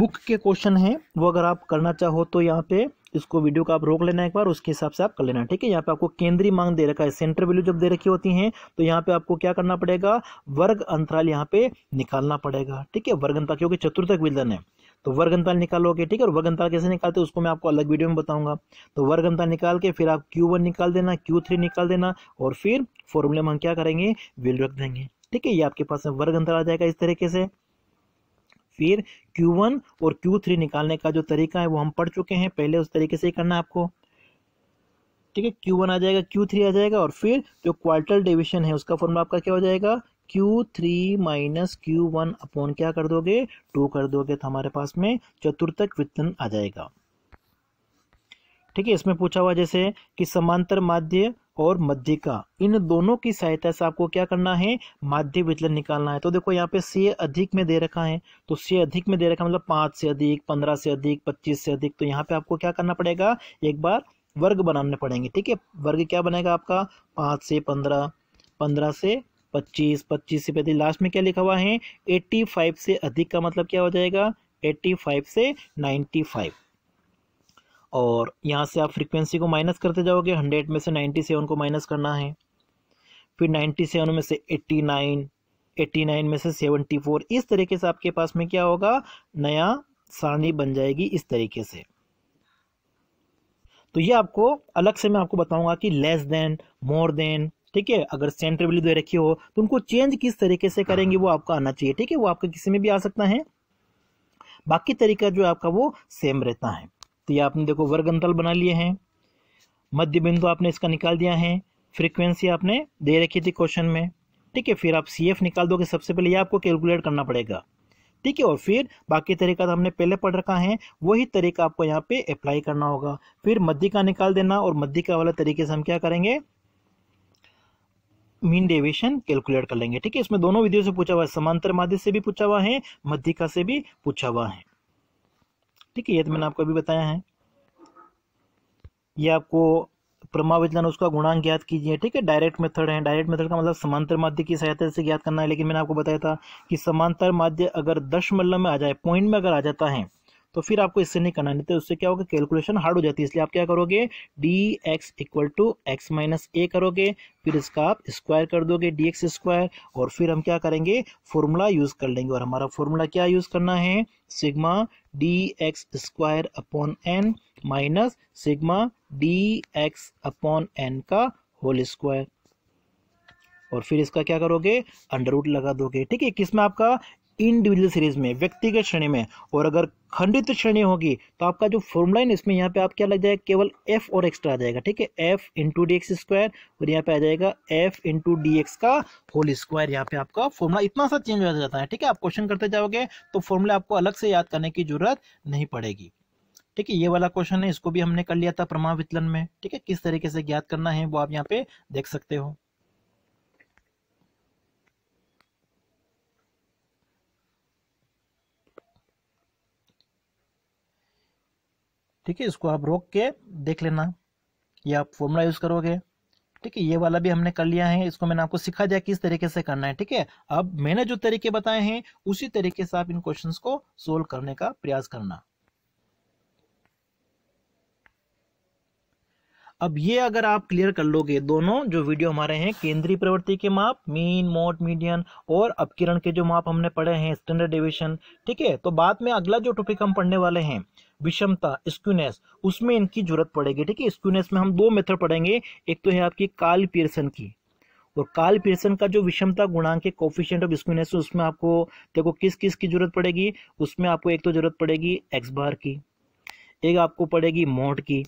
बुक के क्वेश्चन हैं वो अगर आप करना चाहो तो यहाँ पे इसको वीडियो का आप रोक लेना एक बार उसके हिसाब से आप कर लेना ठीक है यहाँ पे आपको केंद्रीय मांग दे रखा है सेंटर वैल्यू जब दे रखी होती हैं तो यहाँ पे आपको क्या करना पड़ेगा वर्ग अंतराल यहाँ पे निकालना पड़ेगा ठीक है वर्ग अंतराल क्योंकि चतुर्थक विलधन है तो वर्ग अंतराल निकालोगे ठीक है और वर्ग अंतराल कैसे निकालते हैं उसको मैं आपको अलग वीडियो में बताऊंगा तो वर्ग अंतराल निकाल के फिर आप क्यू वन निकाल देना क्यू थ्री निकाल देना और फिर फॉर्मूले में हम क्या करेंगे वैल्यू रख देंगे ठीक है ये आपके पास में वर्ग अंतराल आ जाएगा इस तरीके से फिर Q1 और Q3 निकालने का जो तरीका है वो हम पढ़ चुके हैं पहले उस तरीके से ही करना आपको ठीक है Q1 आ जाएगा Q3 आ जाएगा और फिर जो क्वार्टर डिविजन है उसका फॉर्मूला आपका क्या हो जाएगा Q3 three minus Q upon क्या कर दोगे टू कर दोगे तो हमारे पास में चतुर्थक वितरण आ जाएगा ठीक है इसमें पूछा हुआ जैसे कि समांतर माध्य और मध्य का इन दोनों की सहायता से आपको क्या करना है माध्य विचलन निकालना है तो देखो यहाँ पे से अधिक में दे रखा है तो से अधिक में दे रखा है मतलब पांच से अधिक पंद्रह से अधिक पच्चीस से अधिक तो यहाँ पे आपको क्या करना पड़ेगा एक बार वर्ग बनाने पड़ेंगे ठीक है वर्ग क्या बनेगा आपका पांच से पंद्रह पंद्रह से पच्चीस पच्चीस से पैंतीस लास्ट में क्या लिखा हुआ है एट्टी फाइव से अधिक का मतलब क्या हो जाएगा एट्टी फाइव से नाइन्टी फाइव और यहाँ से आप फ्रीक्वेंसी को माइनस करते जाओगे हंड्रेड में से नाइन्टी सेवन को माइनस करना है फिर नाइन्टी सेवन में से एट्टी नाइन एट्टी नाइन में से सेवेंटी फोर इस तरीके से आपके पास में क्या होगा नया सारणी बन जाएगी इस तरीके से तो ये आपको अलग से मैं आपको बताऊंगा कि लेस देन मोर देन ठीक है अगर सेंटर वैल्यू दे रखी हो तो उनको चेंज किस तरीके से करेंगे वो आपका आना चाहिए ठीक है वो आपका किसी में भी आ सकता है बाकी तरीका जो है आपका वो सेम रहता है तो ये आपने देखो वर्ग अंतल बना लिए हैं मध्य बिंदु आपने इसका निकाल दिया है फ्रीक्वेंसी आपने दे रखी थी क्वेश्चन में ठीक है फिर आप सी एफ निकाल दोगे सबसे पहले ये आपको कैलकुलेट करना पड़ेगा ठीक है और फिर बाकी तरीका तो हमने पहले पढ़ रखा है वही तरीका आपको यहाँ पे अप्लाई करना होगा फिर मध्यिका निकाल देना और मध्यिका वाला तरीके से हम क्या करेंगे मीन डेविएशन कैलकुलेट कर लेंगे ठीक है इसमें दोनों विधियों से पूछा हुआ है समांतर माध्य से भी पूछा हुआ है मध्य का से भी पूछा हुआ है ठीक है ये तो मैंने आपको अभी बताया है ये आपको प्रमा उसका गुणांक ज्ञात कीजिए ठीक है डायरेक्ट मेथड है डायरेक्ट मेथड का मतलब समांतर माध्य की सहायता से ज्ञात करना है लेकिन मैंने आपको बताया था कि समांतर माध्य अगर दशमलव में आ जाए पॉइंट में अगर आ जाता है तो फिर आपको इससे नहीं करना नहीं तो उससे क्या होगा कैलकुलेशन हार्ड हो जाती है इसलिए आप क्या करोगे d x equal to x minus A करोगे फिर इसका आप स्क्वायर कर दोगे डी एक्स स्क्वायर और फिर हम क्या करेंगे फॉर्मूला यूज़ कर लेंगे और हमारा फॉर्मूला क्या यूज़ करना है sigma d x square upon n minus sigma d x upon N का होल स्क्वायर और फिर इसका क्या करोगे अंडर रूट लगा दोगे ठीक है किसमें आपका इंडिविजुअल सीरीज में व्यक्तिगत श्रेणी में और अगर खंडित श्रेणी होगी तो आपका जो फॉर्मूला है इसमें यहाँ पे आप क्या लग जाएगा केवल एफ और एक्स्ट्रा आ जाएगा ठीक है f into D x square और यहाँ पे आ जाएगा एफ इंटू डी एक्स का होल स्क्वायर यहाँ पे आपका फॉर्मूला इतना सा चेंज हो जाता है ठीक है आप क्वेश्चन करते जाओगे तो फॉर्मूला आपको अलग से याद करने की जरूरत नहीं पड़ेगी ठीक है ये वाला क्वेश्चन है इसको भी हमने कर लिया था प्रमाण वितलन में ठीक है किस तरीके से ज्ञात करना है वो आप यहाँ पे देख सकते हो ठीक है इसको आप रोक के देख लेना या आप फॉर्मूला यूज़ करोगे ठीक है ये वाला भी हमने कर लिया है इसको मैंने आपको सिखा दिया किस तरीके से करना है ठीक है अब मैंने जो तरीके बताए हैं उसी तरीके से आप इन क्वेश्चंस को सोल्व करने का प्रयास करना अब ये अगर आप क्लियर कर लोगे दोनों जो वीडियो हमारे हैं केंद्रीय प्रवृत्ति के माप मीन मोट मीडियन और अपकिरण के जो माप हमने पढ़े हैं स्टैंडर्ड डिविजन ठीक है तो बाद में अगला जो टॉपिक हम पढ़ने वाले हैं विषमता स्क्यूनेस उसमें इनकी जरूरत पड़ेगी ठीक है स्क्यूनेस में हम दो मेथड पढ़ेंगे एक तो है आपकी काल पियर्सन की और काल पियर्सन का जो विषमता गुणांक है कोफिशियंट ऑफ स्क्यूनेस उसमें आपको देखो किस किस की जरूरत पड़ेगी उसमें आपको एक तो जरूरत पड़ेगी एक्स बार की एक आपको पड़ेगी मोट की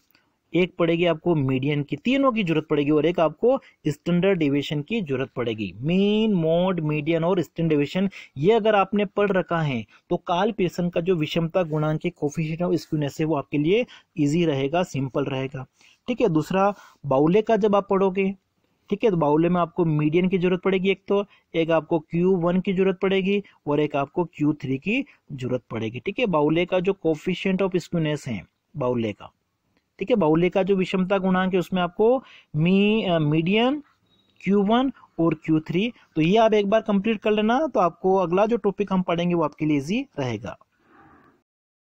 एक पड़ेगी आपको मीडियन की तीनों की जरूरत पड़ेगी और एक आपको स्टैंडर्ड डिविएशन की जरूरत पड़ेगी मीन मोड मीडियन और स्टैंडर्ड डिविएशन ये अगर आपने पढ़ रखा है तो काल पेशन का जो विषमता गुणांक के कोफिशियंट ऑफ स्क्यूनेस है वो आपके लिए ईजी रहेगा सिंपल रहेगा ठीक है दूसरा बाउले का जब आप पढ़ोगे ठीक है तो बाउले में आपको मीडियन की जरूरत पड़ेगी एक तो एक आपको क्यू वन की जरूरत पड़ेगी और एक आपको क्यू थ्री की जरूरत पड़ेगी ठीक है बाउले का जो कोफिशियंट ऑफ स्क्यूनेस है बाउले का ठीक है बाहुल्य का जो विषमता गुणांक है उसमें आपको मी मीडियन क्यू वन और क्यू थ्री तो ये आप एक बार कंप्लीट कर लेना तो आपको अगला जो टॉपिक हम पढ़ेंगे वो आपके लिए इजी रहेगा